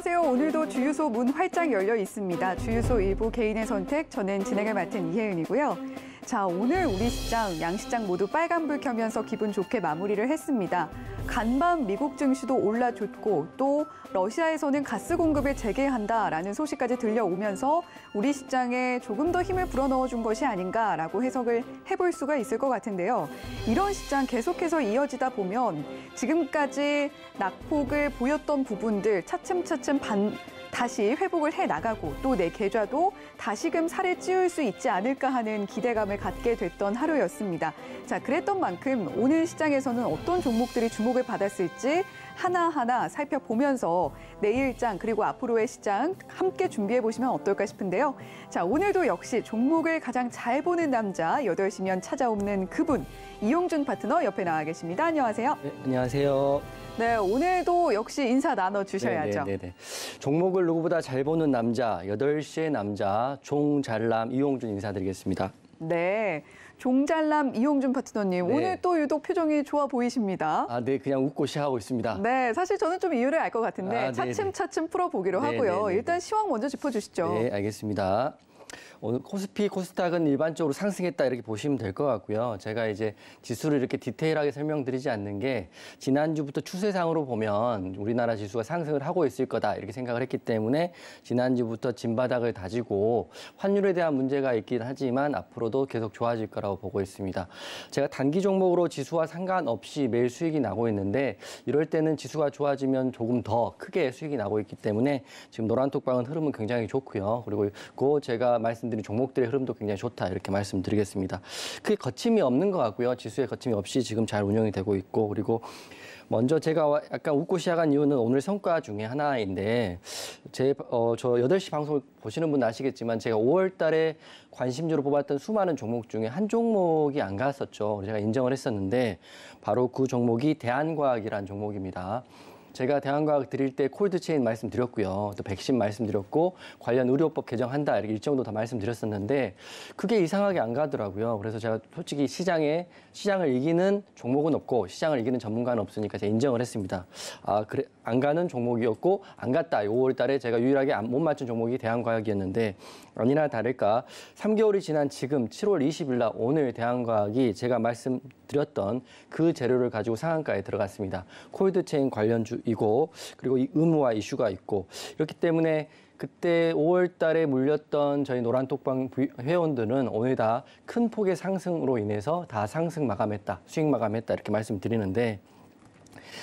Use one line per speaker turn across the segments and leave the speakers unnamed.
안녕하세요. 오늘도 주유소 문 활짝 열려 있습니다. 주유소 일부 개인의 선택, 저는 진행을 맡은 이혜은이고요. 자, 오늘 우리 시장, 양시장 모두 빨간불 켜면서 기분 좋게 마무리를 했습니다. 간밤 미국 증시도 올라줬고 또 러시아에서는 가스 공급을 재개한다라는 소식까지 들려오면서 우리 시장에 조금 더 힘을 불어넣어준 것이 아닌가라고 해석을 해볼 수가 있을 것 같은데요. 이런 시장 계속해서 이어지다 보면 지금까지 낙폭을 보였던 부분들 차츰차츰 반, 다시 회복을 해 나가고 또 내 계좌도 다시금 살을 찌울 수 있지 않을까 하는 기대감을 갖게 됐던 하루였습니다. 자, 그랬던 만큼 오늘 시장에서는 어떤 종목들이 주목을 받았을지 하나하나 살펴보면서 내 일장 그리고 앞으로의 시장 함께 준비해 보시면 어떨까 싶은데요. 자, 오늘도 역시 종목을 가장 잘 보는 남자 여덟 시면 찾아오는 그분 이용준 파트너 옆에 나와 계십니다. 안녕하세요.
네, 안녕하세요.
네, 오늘도 역시 인사 나눠 주셔야죠. 네, 네.
네, 네. 종목을 누구보다 잘 보는 남자 여덟 시의 남자 종잘남 이용준 인사드리겠습니다.
네. 종잘남 이용준 파트너님 네. 오늘 또 유독 표정이 좋아 보이십니다.
아, 네, 그냥 웃고 시작하고 있습니다.
네, 사실 저는 좀 이유를 알 것 같은데 아, 네, 네. 차츰차츰 풀어보기로 네, 하고요.
일단 시황 먼저 짚어주시죠. 네, 알겠습니다. 오늘 어, 코스피, 코스닥은 일반적으로 상승했다 이렇게 보시면 될 것 같고요. 제가 이제 지수를 이렇게 디테일하게 설명드리지 않는 게 지난주부터 추세상으로 보면 우리나라 지수가 상승을 하고 있을 거다 이렇게 생각을 했기 때문에 지난주부터 진바닥을 다지고 환율에 대한 문제가 있긴 하지만 앞으로도 계속 좋아질 거라고 보고 있습니다. 제가 단기 종목으로 지수와 상관없이 매일 수익이 나고 있는데 이럴 때는 지수가 좋아지면 조금 더 크게 수익이 나고 있기 때문에 지금 노란톡방은 흐름은 굉장히 좋고요. 그리고 그 제가 말씀 말씀드린 종목들의 흐름도 굉장히 좋다 이렇게 말씀드리겠습니다. 그게 거침이 없는 것 같고요. 지수에 거침이 없이 지금 잘 운영이 되고 있고 그리고 먼저 제가 약간 웃고 시작한 이유는 오늘 성과 중에 하나인데 제저 어 여덟 시 방송 보시는 분 아시겠지만 제가 5월 달에 관심주로 뽑았던 수많은 종목 중에 한 종목이 안 갔었죠. 제가 인정을 했었는데 바로 그 종목이 대한과학이라는 종목입니다. 제가 대한과학 드릴 때 콜드 체인 말씀드렸고요. 또 백신 말씀드렸고 관련 의료법 개정한다 이렇게 일정도 다 말씀드렸었는데 그게 이상하게 안 가더라고요. 그래서 제가 솔직히 시장에 시장을 이기는 종목은 없고 시장을 이기는 전문가는 없으니까 제가 인정을 했습니다. 아, 그래 안 가는 종목이었고 안 갔다. 5월 달에 제가 유일하게 못 맞춘 종목이 대한과학이었는데 아니나 다를까 3개월이 지난 지금 7월 20일 날 오늘 대한과학이 제가 말씀드렸던 그 재료를 가지고 상한가에 들어갔습니다. 콜드체인 관련 주 이고 그리고 이 의무화 이슈가 있고 그렇기 때문에 그때 5월 달에 물렸던 저희 노란톡방 회원들은 오늘 다 큰 폭의 상승으로 인해서 다 상승 마감했다, 수익 마감했다 이렇게 말씀드리는데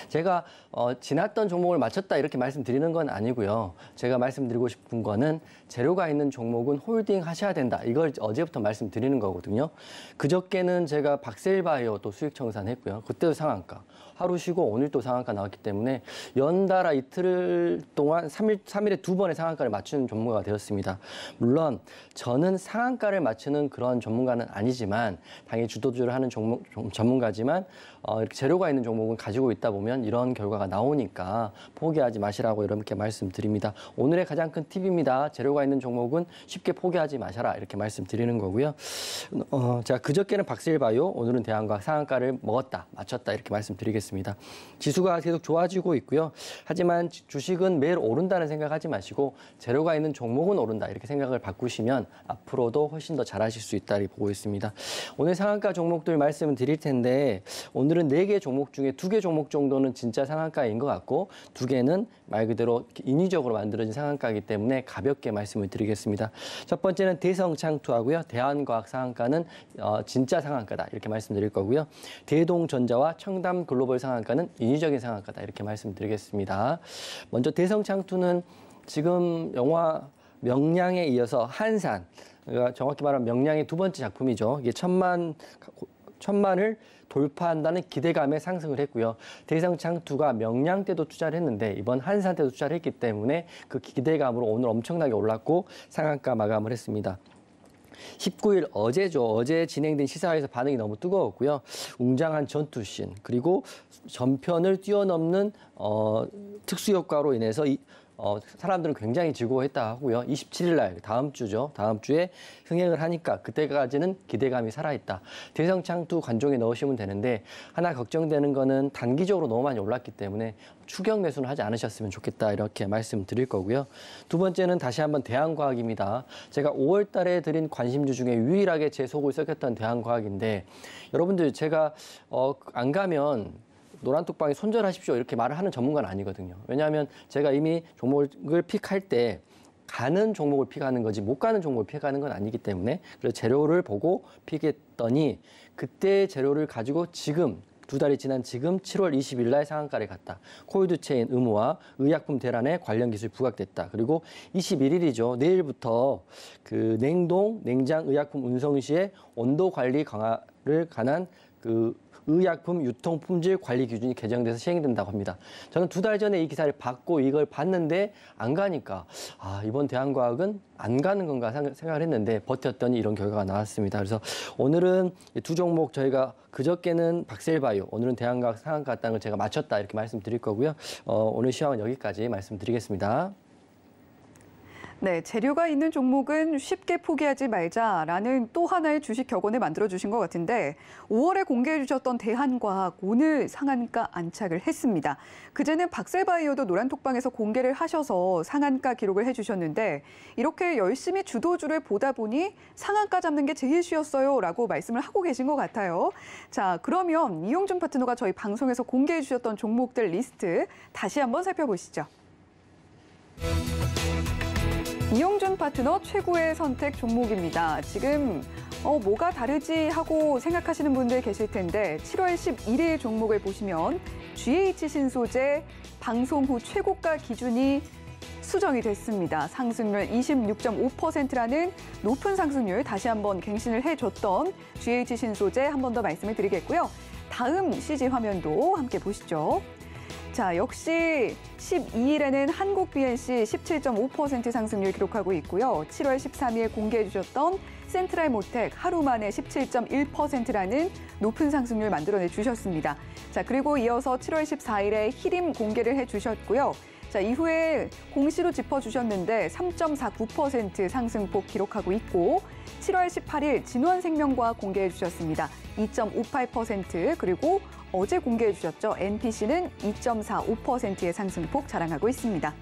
제가 어, 지났던 종목을 마쳤다 이렇게 말씀드리는 건 아니고요. 제가 말씀드리고 싶은 거는 재료가 있는 종목은 홀딩 하셔야 된다. 이걸 어제부터 말씀드리는 거거든요. 그저께는 제가 박셀바이오 또 수익 청산했고요. 그때도 상한가. 하루 쉬고 오늘 또 상한가 나왔기 때문에 연달아 이틀 동안 삼일삼일에두 번의 상한가를 맞추는 전문가가 되었습니다. 물론 저는 상한가를 맞추는 그런 전문가는 아니지만 당연히 주도주를 하는 전문가지만 어, 이렇게 재료가 있는 종목은 가지고 있다 보면 이런 결과가 나오니까 포기하지 마시라고 이렇게 말씀드립니다. 오늘의 가장 큰 팁입니다. 재료가 있는 종목은 쉽게 포기하지 마셔라 이렇게 말씀드리는 거고요. 어, 제가 그저께는 박실바이오, 오늘은 대한과 상한가를 먹었다, 맞췄다 이렇게 말씀드리겠습니다. 지수가 계속 좋아지고 있고요. 하지만 주식은 매일 오른다는 생각하지 마시고 재료가 있는 종목은 오른다 이렇게 생각을 바꾸시면 앞으로도 훨씬 더 잘하실 수 있다 이 보고 있습니다. 오늘 상한가 종목들 말씀을 드릴 텐데 오늘 오늘은 네개 종목 중에 두 개 종목 정도는 진짜 상한가인 것 같고 두 개는 말 그대로 인위적으로 만들어진 상한가이기 때문에 가볍게 말씀을 드리겠습니다. 첫 번째는 대성창투하고요. 대한과학 상한가는 어, 진짜 상한가다 이렇게 말씀드릴 거고요. 대동전자와 청담 글로벌 상한가는 인위적인 상한가다 이렇게 말씀드리겠습니다. 먼저 대성창투는 지금 영화 명량에 이어서 한산 그러니까 정확히 말하면 명량의 두 번째 작품이죠. 이게 천만 천만을 돌파한다는 기대감에 상승을 했고요. 대성창투가 명량 때도 투자를 했는데 이번 한산 때도 투자를 했기 때문에 그 기대감으로 오늘 엄청나게 올랐고 상한가 마감을 했습니다. 19일 어제죠. 어제 진행된 시사회에서 반응이 너무 뜨거웠고요. 웅장한 전투씬 그리고 전편을 뛰어넘는 어, 특수효과로 인해서 이, 어, 사람들은 굉장히 즐거워했다 하고요. 27일 날 그 다음 주죠. 다음 주에 흥행을 하니까 그때까지는 기대감이 살아있다. 대성창투 관종에 넣으시면 되는데 하나 걱정되는 거는 단기적으로 너무 많이 올랐기 때문에 추경 매수는 하지 않으셨으면 좋겠다 이렇게 말씀드릴 거고요. 두 번째는 다시 한번 대한과학입니다. 제가 5월 달에 드린 관심주 중에 유일하게 제 속을 썩였던 대한과학인데 여러분들 제가 어, 안 가면 노란 뚝방에 손절하십시오 이렇게 말을 하는 전문가는 아니거든요. 왜냐하면 제가 이미 종목을 픽할 때 가는 종목을 픽하는 거지 못 가는 종목을 픽하는 건 아니기 때문에 그래서 재료를 보고 픽했더니 그때 재료를 가지고 지금 두 달이 지난 지금 7월 20일 날 상한가를 갔다. 코이드 체인 의무와 의약품 대란에 관련 기술이 부각됐다. 그리고 21일이죠. 내일부터 그 냉동, 냉장 의약품 운송 시에 온도 관리 강화를 관한 그 의약품 유통품질 관리 기준이 개정돼서 시행된다고 합니다. 저는 두 달 전에 이 기사를 받고 이걸 봤는데 안 가니까 아 이번 대한과학은 안 가는 건가 생각을 했는데 버텼더니 이런 결과가 나왔습니다. 그래서 오늘은 두 종목 저희가 그저께는 박셀바이오, 오늘은 대한과학 상한가 땅을 제가 마쳤다 이렇게 말씀드릴 거고요. 어, 오늘 시황은 여기까지 말씀드리겠습니다.
네, 재료가 있는 종목은 쉽게 포기하지 말자라는 또 하나의 주식 격언을 만들어주신 것 같은데 5월에 공개해주셨던 대한과학 오늘 상한가 안착을 했습니다. 그제는 박셀바이오도 노란톡방에서 공개를 하셔서 상한가 기록을 해주셨는데 이렇게 열심히 주도주를 보다 보니 상한가 잡는 게 제일 쉬웠어요 라고 말씀을 하고 계신 것 같아요. 자, 그러면 이용준 파트너가 저희 방송에서 공개해주셨던 종목들 리스트 다시 한번 살펴보시죠. 이용준 파트너 최고의 선택 종목입니다. 지금 어, 뭐가 다르지 하고 생각하시는 분들 계실 텐데 7월 11일 종목을 보시면 GH 신소재 방송 후 최고가 기준이 수정이 됐습니다. 상승률 26.5%라는 높은 상승률 다시 한번 갱신을 해줬던 GH 신소재 한 번 더 말씀을 드리겠고요. 다음 CG 화면도 함께 보시죠. 자, 역시 12일에는 한국 BNC 17.5% 상승률 기록하고 있고요. 7월 13일 공개해 주셨던 센트럴 모텍 하루 만에 17.1%라는 높은 상승률 만들어내 주셨습니다. 자, 그리고 이어서 7월 14일에 히림 공개를 해 주셨고요. 자, 이후에 공시로 짚어 주셨는데 3.49% 상승폭 기록하고 있고 7월 18일 진원생명과 공개해 주셨습니다. 2.58% 그리고 어제 공개해 주셨죠. NPC는 2.45%의 상승폭 자랑하고 있습니다.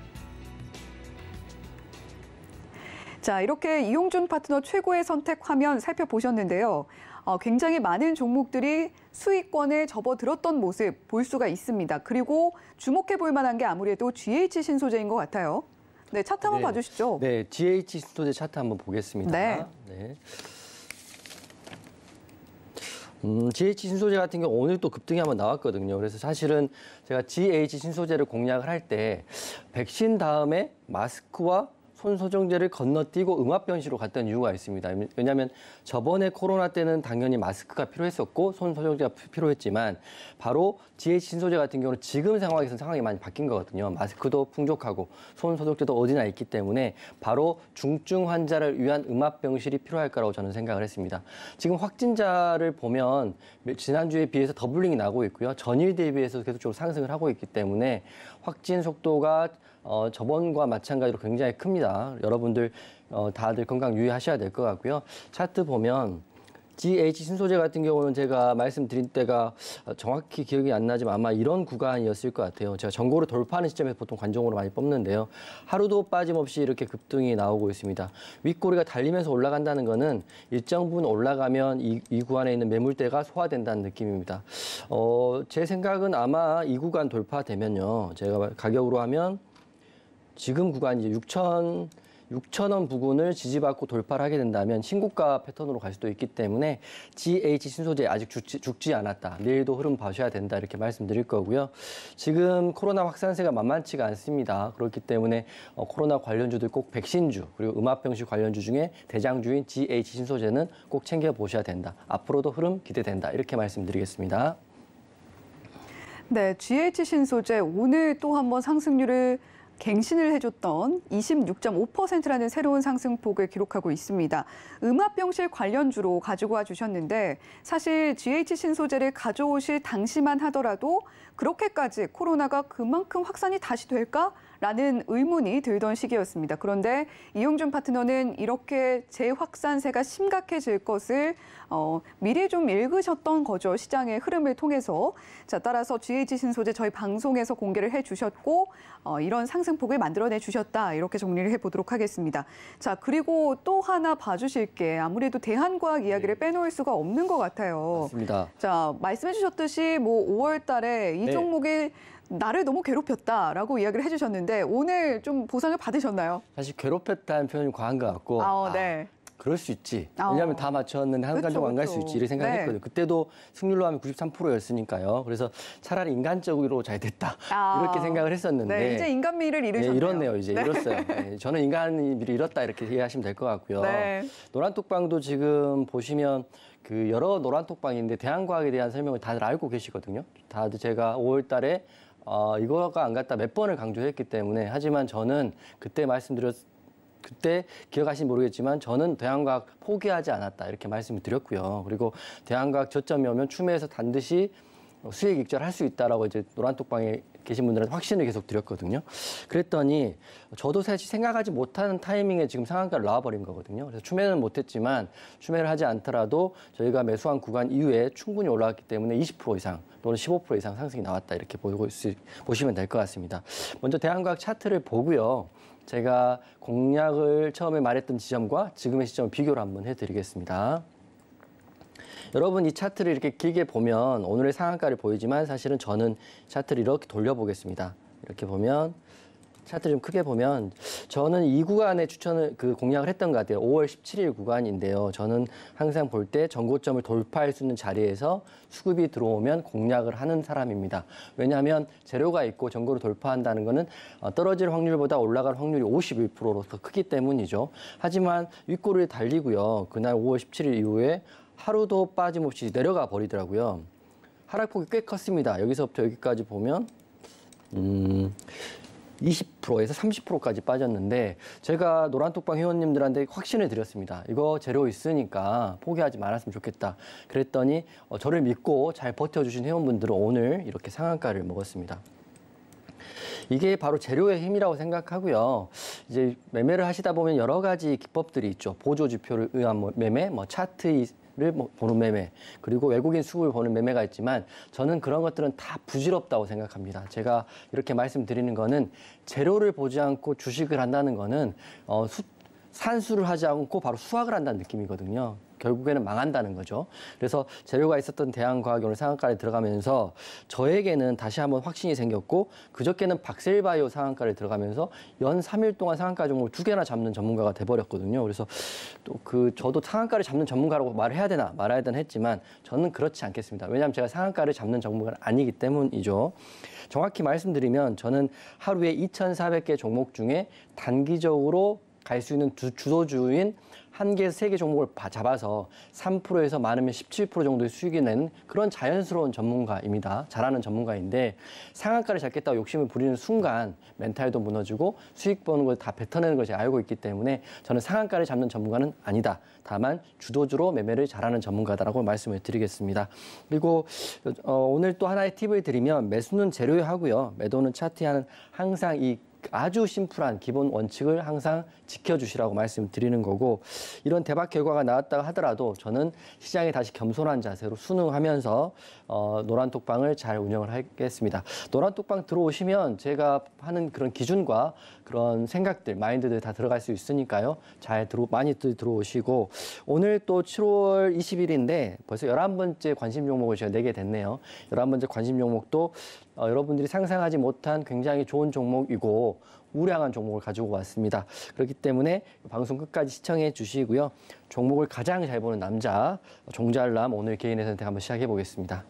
자, 이렇게 이용준 파트너 최고의 선택 화면 살펴보셨는데요. 어, 굉장히 많은 종목들이 수익권에 접어들었던 모습 볼 수가 있습니다. 그리고 주목해 볼 만한 게 아무래도 GH 신소재인 것 같아요. 네, 차트 한번 네. 봐주시죠.
네, GH 신도재 차트 한번 보겠습니다. 네. 네. 음, GH 신소재 같은 경우 오늘 또 급등이 한번 나왔거든요. 그래서 사실은 제가 GH 신소재를 공략을 할 때 백신 다음에 마스크와 손소정제를 건너뛰고 음압 병실로 갔던 이유가 있습니다. 왜냐하면 저번에 코로나 때는 당연히 마스크가 필요했었고 손소정제가 필요했지만 바로 DH 신소재 같은 경우는 지금 상황에서 는 상황이 많이 바뀐 거거든요. 마스크도 풍족하고 손소독제도 어디나 있기 때문에 바로 중증 환자를 위한 음압 병실이 필요할 거라고 저는 생각을 했습니다. 지금 확진자를 보면 지난주에 비해서 더블링이 나고 있고요. 전일 대비해서 계속적으로 상승을 하고 있기 때문에 확진 속도가 어, 저번과 마찬가지로 굉장히 큽니다. 여러분들 어, 다들 건강 유의하셔야 될 것 같고요. 차트 보면 GH 신소재 같은 경우는 제가 말씀드린 때가 정확히 기억이 안 나지만 아마 이런 구간이었을 것 같아요. 제가 전고를 돌파하는 시점에 보통 관종으로 많이 뽑는데요. 하루도 빠짐없이 이렇게 급등이 나오고 있습니다. 윗꼬리가 달리면서 올라간다는 것은 일정 부분 올라가면 이, 이 구간에 있는 매물대가 소화된다는 느낌입니다. 어, 제 생각은 아마 이 구간 돌파되면요. 제가 가격으로 하면 지금 구간이 이제 6천 6천 원 부근을 지지받고 돌파를 하게 된다면 신고가 패턴으로 갈 수도 있기 때문에 GH 신소재 아직 죽지, 죽지 않았다. 내일도 흐름 봐셔야 된다. 이렇게 말씀드릴 거고요. 지금 코로나 확산세가 만만치가 않습니다. 그렇기 때문에 어, 코로나 관련주들 꼭 백신주 그리고 음압병실 관련주 중에 대장주인 GH 신소재는 꼭 챙겨보셔야 된다. 앞으로도 흐름 기대된다. 이렇게 말씀드리겠습니다.
네, GH 신소재 오늘 또 한 번 상승률을 갱신을 해줬던 26.5%라는 새로운 상승폭을 기록하고 있습니다. 음압병실 관련주로 가지고 와 주셨는데 사실 GH 신소재를 가져오실 당시만 하더라도 그렇게까지 코로나가 그만큼 확산이 다시 될까? 라는 의문이 들던 시기였습니다. 그런데 이용준 파트너는 이렇게 재확산세가 심각해질 것을 어, 미리 좀 읽으셨던 거죠. 시장의 흐름을 통해서. 자, 따라서 GH 신소재 저희 방송에서 공개를 해주셨고 어, 이런 상승폭을 만들어내 주셨다 이렇게 정리를 해보도록 하겠습니다. 자 그리고 또 하나 봐주실 게 아무래도 대한과학 이야기를 네. 빼놓을 수가 없는 것 같아요. 맞습니다. 자 말씀해주셨듯이 뭐 5월달에 이 네. 종목이 나를 너무 괴롭혔다라고 이야기를 해주셨는데 오늘 좀 보상을 받으셨나요?
사실 괴롭혔다는 표현이 과한 것 같고 아, 어, 아 네. 아, 그럴 수 있지. 어. 왜냐하면 아. 다 맞췄는데 한 가정 안갈 수 있지. 이렇게 생각했거든요. 네. 그때도 승률로 하면 93%였으니까요. 그래서 차라리 인간적으로 잘 됐다. 아. 이렇게 생각을 했었는데. 네, 이제
인간미를 네, 잃으셨네요. 네, 잃었네요. 이제 네. 잃었어요.
네, 저는 인간미를 잃었다 이렇게 이해하시면 될 것 같고요. 네. 노란톡방도 지금 보시면 그 여러 노란톡방인데 대한과학에 대한 설명을 다들 알고 계시거든요. 다들 제가 5월 달에 어, 이거가 안 갔다 몇 번을 강조했기 때문에 하지만 저는 그때 말씀드렸 그때 기억하시는지 모르겠지만 저는 대한과학 포기하지 않았다 이렇게 말씀을 드렸고요. 그리고 대한과학 저점이 오면 추매에서 반드시 수익 익절할 수 있다라고 이제 노란톡방에 계신 분들한테 확신을 계속 드렸거든요. 그랬더니 저도 사실 생각하지 못하는 타이밍에 지금 상한가를 나와버린 거거든요. 그래서 추매는 못했지만 추매를 하지 않더라도 저희가 매수한 구간 이후에 충분히 올라왔기 때문에 20% 이상 또는 15% 이상 상승이 나왔다 이렇게 보시면 될 것 같습니다. 먼저 대한과학 차트를 보고요. 제가 공약을 처음에 말했던 지점과 지금의 시점 을 비교를 한번 해드리겠습니다. 여러분 이 차트를 이렇게 길게 보면 오늘의 상한가를 보이지만 사실은 저는 차트를 이렇게 돌려보겠습니다. 이렇게 보면 차트좀 크게 보면 저는 이 구간에 추천을 그 공략을 했던 것 같아요. 5월 17일 구간인데요. 저는 항상 볼 때 전고점을 돌파할 수 있는 자리에서 수급이 들어오면 공략을 하는 사람입니다. 왜냐하면 재료가 있고 전고를 돌파한다는 것은 어, 떨어질 확률보다 올라갈 확률이 51%로 더 크기 때문이죠. 하지만 윗골을 달리고요. 그날 5월 17일 이후에 하루도 빠짐없이 내려가 버리더라고요. 하락폭이 꽤 컸습니다. 여기서부터 여기까지 보면 음, 20%에서 30%까지 빠졌는데 제가 노란톡방 회원님들한테 확신을 드렸습니다. 이거 재료 있으니까 포기하지 말았으면 좋겠다. 그랬더니 어, 저를 믿고 잘 버텨주신 회원분들은 오늘 이렇게 상한가를 먹었습니다. 이게 바로 재료의 힘이라고 생각하고요. 이제 매매를 하시다 보면 여러 가지 기법들이 있죠. 보조 지표를 의한 뭐 매매, 뭐 차트 매매를 뭐 보는 매매 그리고 외국인 수급을 보는 매매가 있지만 저는 그런 것들은 다 부질없다고 생각합니다. 제가 이렇게 말씀드리는 거는 재료를 보지 않고 주식을 한다는 거는 어, 수, 산수를 하지 않고 바로 수확을 한다는 느낌이거든요. 결국에는 망한다는 거죠. 그래서 재료가 있었던 대한과학원을 상한가를 들어가면서 저에게는 다시 한번 확신이 생겼고 그저께는 박셀바이오 상한가를 들어가면서 연 3일 동안 상한가 종목을 두 개나 잡는 전문가가 돼버렸거든요. 그래서 또 그 저도 상한가를 잡는 전문가라고 말을 해야 되나 말아야 되나 했지만 저는 그렇지 않겠습니다. 왜냐하면 제가 상한가를 잡는 전문가는 아니기 때문이죠. 정확히 말씀드리면 저는 하루에 2,400개 종목 중에 단기적으로 갈 수 있는 주, 주도주인 한 개, 세 개 종목을 잡아서 3%에서 많으면 17% 정도의 수익이 낸 그런 자연스러운 전문가입니다. 잘하는 전문가인데 상한가를 잡겠다고 욕심을 부리는 순간 멘탈도 무너지고 수익 버는 걸 다 뱉어내는 것이 알고 있기 때문에 저는 상한가를 잡는 전문가는 아니다. 다만 주도주로 매매를 잘하는 전문가다라고 말씀을 드리겠습니다. 그리고 어, 오늘 또 하나의 팁을 드리면 매수는 재료에 하고요. 매도는 차트에 하는 항상 이 아주 심플한 기본 원칙을 항상 지켜주시라고 말씀드리는 거고 이런 대박 결과가 나왔다고 하더라도 저는 시장에 다시 겸손한 자세로 순응하면서 어, 노란톡방을 잘 운영을 하겠습니다. 노란톡방 들어오시면 제가 하는 그런 기준과 그런 생각들, 마인드들 다 들어갈 수 있으니까요. 잘 들어, 많이 들어오시고 오늘 또 7월 20일인데 벌써 11번째 관심 종목을 제가 내게 됐네요. 11번째 관심 종목도 어, 여러분들이 상상하지 못한 굉장히 좋은 종목이고 우량한 종목을 가지고 왔습니다. 그렇기 때문에 방송 끝까지 시청해 주시고요. 종목을 가장 잘 보는 남자, 종잘남 오늘 개인의 선택 한번 시작해 보겠습니다.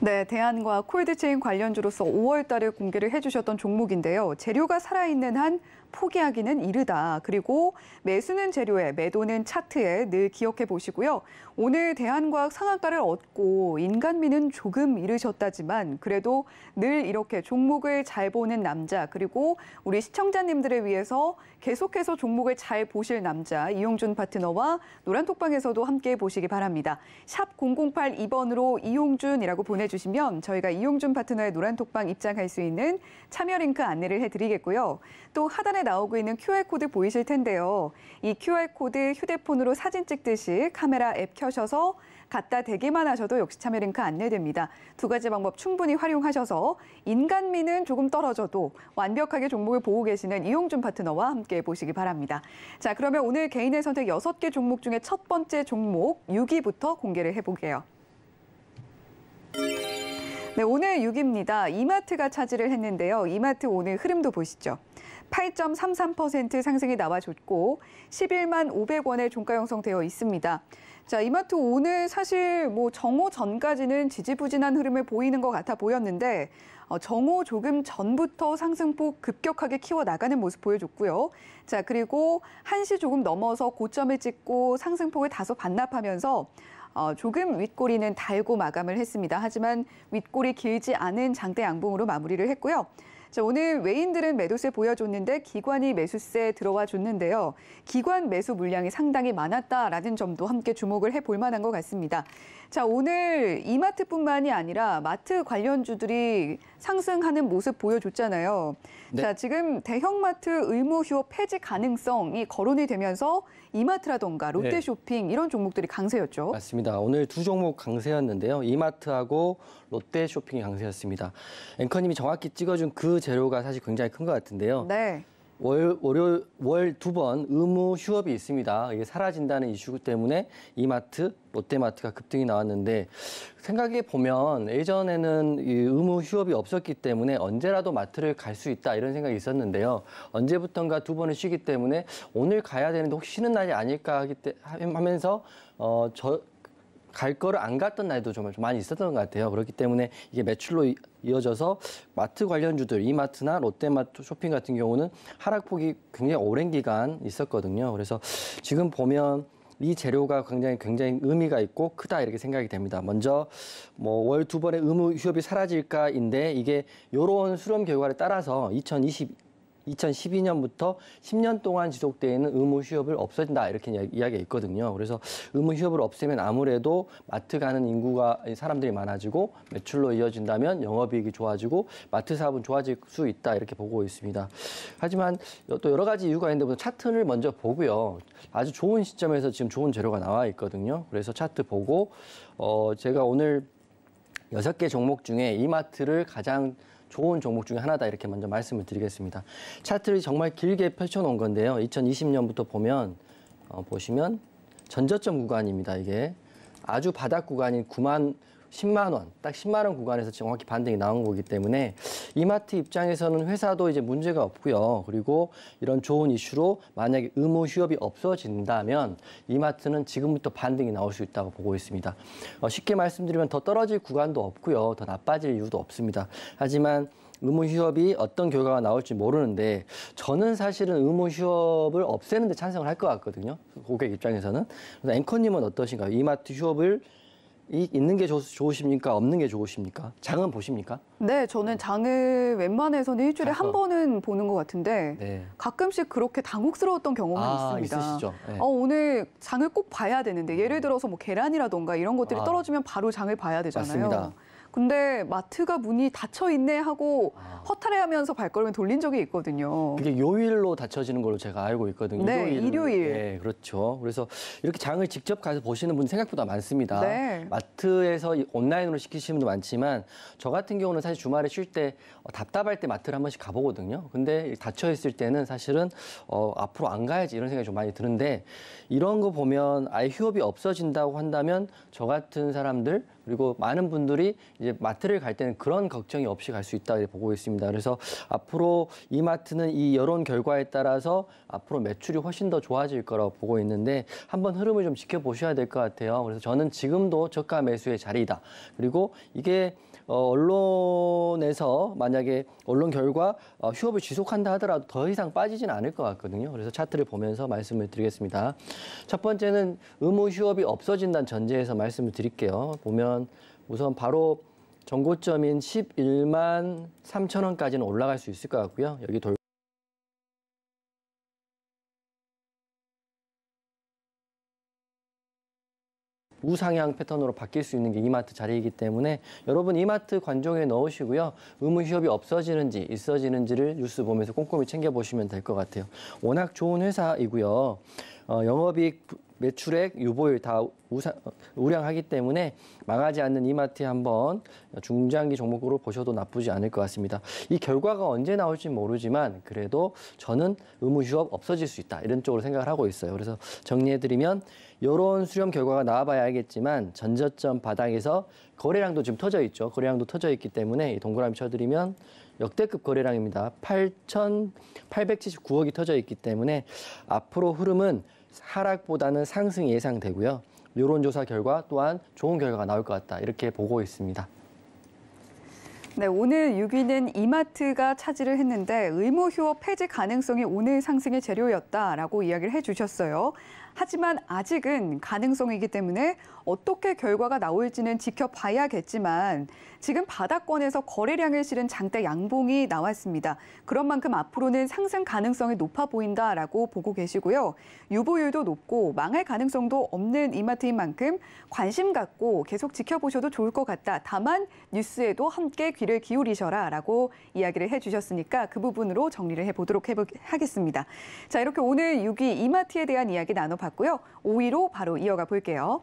네, 대한과 콜드체인 관련주로서 5월 달에 공개를 해주셨던 종목인데요. 재료가 살아있는 한 포기하기는 이르다. 그리고 매수는 재료에 매도는 차트에 늘 기억해 보시고요. 오늘 대한과학 상한가를 얻고 인간미는 조금 이르셨다지만 그래도 늘 이렇게 종목을 잘 보는 남자 그리고 우리 시청자님들을 위해서 계속해서 종목을 잘 보실 남자 이용준 파트너와 노란톡방에서도 함께 보시기 바랍니다. 샵 0082번으로 이용준이라고 보내주시면 저희가 이용준 파트너의 노란톡방 입장할 수 있는 참여 링크 안내를 해드리겠고요. 또 하단에 화면에 나오고 있는 QR코드 보이실 텐데요. 이 QR코드 휴대폰으로 사진 찍듯이 카메라 앱 켜셔서 갖다 대기만 하셔도 역시 참여 링크 안내됩니다. 두 가지 방법 충분히 활용하셔서 인간미는 조금 떨어져도 완벽하게 종목을 보고 계시는 이용준 파트너와 함께 보시기 바랍니다. 자, 그러면 오늘 개인의 선택 여섯 개 종목 중에 첫 번째 종목 6위부터 공개를 해보게요. 네, 오늘 6위입니다. 이마트가 차지를 했는데요. 이마트 오늘 흐름도 보시죠. 8.33% 상승이 나와줬고 11만 500원의 종가 형성되어 있습니다. 자, 이마트 오늘 사실 뭐 정오 전까지는 지지부진한 흐름을 보이는 것 같아 보였는데 어, 정오 조금 전부터 상승폭 급격하게 키워나가는 모습 보여줬고요. 자, 그리고 1시 조금 넘어서 고점을 찍고 상승폭을 다소 반납하면서 어, 조금 윗꼬리는 달고 마감을 했습니다. 하지만 윗꼬리 길지 않은 장대 양봉으로 마무리를 했고요. 자, 오늘 외인들은 매도세 보여줬는데 기관이 매수세 들어와 줬는데요. 기관 매수 물량이 상당히 많았다라는 점도 함께 주목을 해 볼 만한 것 같습니다. 자, 오늘 이마트뿐만이 아니라 마트 관련주들이 상승하는 모습 보여줬잖아요. 네. 자, 지금 대형마트 의무 휴업 폐지 가능성이 거론이 되면서 이마트라던가 롯데쇼핑 네. 이런 종목들이 강세였죠.
맞습니다. 오늘 두 종목 강세였는데요. 이마트하고 롯데쇼핑이 강세였습니다. 앵커님이 정확히 찍어준 그 재료가 사실 굉장히 큰 것 같은데요. 네. 월, 월요, 월두 번 의무 휴업이 있습니다. 이게 사라진다는 이슈 때문에 이마트, 롯데마트가 급등이 나왔는데 생각해 보면 예전에는 이 의무 휴업이 없었기 때문에 언제라도 마트를 갈 수 있다 이런 생각이 있었는데요. 언제부턴가 두 번을 쉬기 때문에 오늘 가야 되는데 혹시 쉬는 날이 아닐까 하기 때, 하면서 어, 저, 갈 거를 안 갔던 날도 정말 좀 많이 있었던 것 같아요. 그렇기 때문에 이게 매출로 이어져서 마트 관련주들, 이마트나 롯데마트 쇼핑 같은 경우는 하락폭이 굉장히 오랜 기간 있었거든요. 그래서 지금 보면 이 재료가 굉장히 굉장히 의미가 있고 크다 이렇게 생각이 됩니다. 먼저 뭐 월 두 번의 의무 휴업이 사라질까인데 이게 요런 수렴 결과를 따라서 2020 2012년부터 10년 동안 지속되는 의무 휴업을 없애준다 이렇게 이야기가 있거든요. 그래서 의무 휴업을 없애면 아무래도 마트 가는 인구가 사람들이 많아지고 매출로 이어진다면 영업이익이 좋아지고 마트 사업은 좋아질 수 있다 이렇게 보고 있습니다. 하지만 또 여러 가지 이유가 있는데 차트를 먼저 보고요. 아주 좋은 시점에서 지금 좋은 재료가 나와 있거든요. 그래서 차트 보고 어 제가 오늘 여섯 개 종목 중에 이마트를 가장 좋은 종목 중에 하나다 이렇게 먼저 말씀을 드리겠습니다. 차트를 정말 길게 펼쳐놓은 건데요. 2020년부터 보면 어, 보시면 전저점 구간입니다. 이게 아주 바닥 구간인 9만 10만 원, 딱 10만 원 구간에서 정확히 반등이 나온 거기 때문에 이마트 입장에서는 회사도 이제 문제가 없고요. 그리고 이런 좋은 이슈로 만약에 의무 휴업이 없어진다면 이마트는 지금부터 반등이 나올 수 있다고 보고 있습니다. 어, 쉽게 말씀드리면 더 떨어질 구간도 없고요. 더 나빠질 이유도 없습니다. 하지만 의무 휴업이 어떤 결과가 나올지 모르는데 저는 사실은 의무 휴업을 없애는 데 찬성을 할 것 같거든요. 고객 입장에서는. 앵커님은 어떠신가요? 이마트 휴업을 이, 있는 게 좋, 으십니까 없는 게 좋으십니까? 장은 보십니까?
네, 저는 장을 웬만해서는 일주일에 한 번은 보는 것 같은데 네. 가끔씩 그렇게 당혹스러웠던 경험은 아, 있습니다. 있으시죠? 네. 어, 오늘 장을 꼭 봐야 되는데 예를 음. 들어서 뭐 계란이라던가 이런 것들이 아, 떨어지면 바로 장을 봐야 되잖아요. 맞습니다. 근데 마트가 문이 닫혀 있네 하고 아. 허탈해하면서 발걸음을 돌린 적이
있거든요. 그게 요일로 닫혀지는 걸로 제가 알고 있거든요. 네, 일요일. 일 예, 네, 그렇죠. 그래서 이렇게 장을 직접 가서 보시는 분 생각보다 많습니다. 네. 마트에서 온라인으로 시키시는 분도 많지만 저 같은 경우는 사실 주말에 쉴때 어, 답답할 때 마트를 한 번씩 가보거든요. 근데 닫혀 있을 때는 사실은 어, 앞으로 안 가야지 이런 생각이 좀 많이 드는데 이런 거 보면 아예 휴업이 없어진다고 한다면 저 같은 사람들 그리고 많은 분들이 이제 마트를 갈 때는 그런 걱정이 없이 갈 수 있다 보고 있습니다. 그래서 앞으로 이마트는 이 여론 결과에 따라서 앞으로 매출이 훨씬 더 좋아질 거라고 보고 있는데 한번 흐름을 좀 지켜보셔야 될 것 같아요. 그래서 저는 지금도 저가 매수의 자리다. 그리고 이게 어, 언론에서 만약에 언론 결과 어, 휴업을 지속한다 하더라도 더 이상 빠지진 않을 것 같거든요. 그래서 차트를 보면서 말씀을 드리겠습니다. 첫 번째는 의무 휴업이 없어진다는 전제에서 말씀을 드릴게요. 보면 우선 바로 정고점인 11만 3천 원까지는 올라갈 수 있을 것 같고요. 여기 돌 우상향 패턴으로 바뀔 수 있는 게 이마트 자리이기 때문에 여러분 이마트 관종에 넣으시고요. 의무 휴업이 없어지는지 있어지는지를 뉴스 보면서 꼼꼼히 챙겨보시면 될 것 같아요. 워낙 좋은 회사이고요. 어, 영업이익 매출액, 유보율 다 우상, 우량하기 때문에 망하지 않는 이마트 한번 중장기 종목으로 보셔도 나쁘지 않을 것 같습니다. 이 결과가 언제 나올지 모르지만 그래도 저는 의무휴업 없어질 수 있다 이런 쪽으로 생각을 하고 있어요. 그래서 정리해드리면 이런 수렴 결과가 나와봐야 알겠지만 전저점 바닥에서 거래량도 지금 터져 있죠. 거래량도 터져 있기 때문에 동그라미 쳐드리면 역대급 거래량입니다. 8,879억이 터져 있기 때문에 앞으로 흐름은 하락보다는 상승이 예상되고요. 여론조사 결과 또한 좋은 결과가 나올 것 같다 이렇게 보고 있습니다.
네, 오늘 6위는 이마트가 차지를 했는데 의무 휴업 폐지 가능성이 오늘 상승의 재료였다라고 이야기를 해주셨어요. 하지만 아직은 가능성이기 때문에 어떻게 결과가 나올지는 지켜봐야겠지만 지금 바닥권에서 거래량을 실은 장대 양봉이 나왔습니다. 그런 만큼 앞으로는 상승 가능성이 높아 보인다라고 보고 계시고요. 유보율도 높고 망할 가능성도 없는 이마트인 만큼 관심 갖고 계속 지켜보셔도 좋을 것 같다. 다만 뉴스에도 함께 귀를 기울이셔라라고 이야기를 해주셨으니까 그 부분으로 정리를 해보도록 해보, 하겠습니다. 자 이렇게 오늘 6위 이마트에 대한 이야기 나눠. 봤고요 5위로 바로 이어가 볼게요.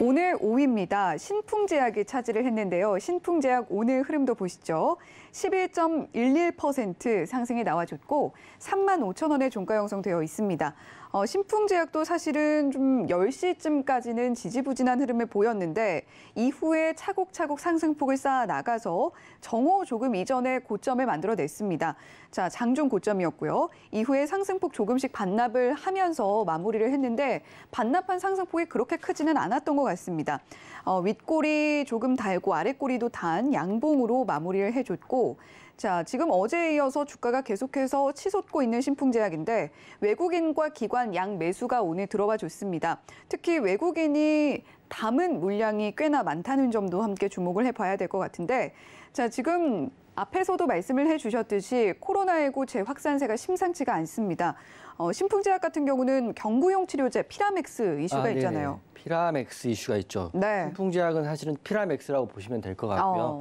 오늘 5위입니다. 신풍제약이 차지를 했는데요. 신풍제약 오늘 흐름도 보시죠. 11.11% 상승이 나와줬고 3만 5천 원의 종가 형성되어 있습니다. 어, 신풍 제약도 사실은 좀 10시쯤까지는 지지부진한 흐름을 보였는데 이후에 차곡차곡 상승폭을 쌓아 나가서 정오 조금 이전에 고점을 만들어냈습니다. 자, 장중 고점이었고요. 이후에 상승폭 조금씩 반납을 하면서 마무리를 했는데 반납한 상승폭이 그렇게 크지는 않았던 것 같습니다. 어, 윗꼬리 조금 달고 아랫꼬리도 단 양봉으로 마무리를 해줬고 자, 지금 어제에 이어서 주가가 계속해서 치솟고 있는 신풍제약인데 외국인과 기관 양 매수가 오늘 들어와 줬습니다. 특히 외국인이 담은 물량이 꽤나 많다는 점도 함께 주목을 해봐야 될 것 같은데 자, 지금 앞에서도 말씀을 해주셨듯이 코로나19 재확산세가 심상치가 않습니다. 어, 신풍제약 같은 경우는 경구용 치료제 피라맥스 이슈가 아, 있잖아요.
피라맥스 이슈가 있죠. 네. 풍제약은 사실은 피라맥스라고 보시면 될 것 같고요. 어.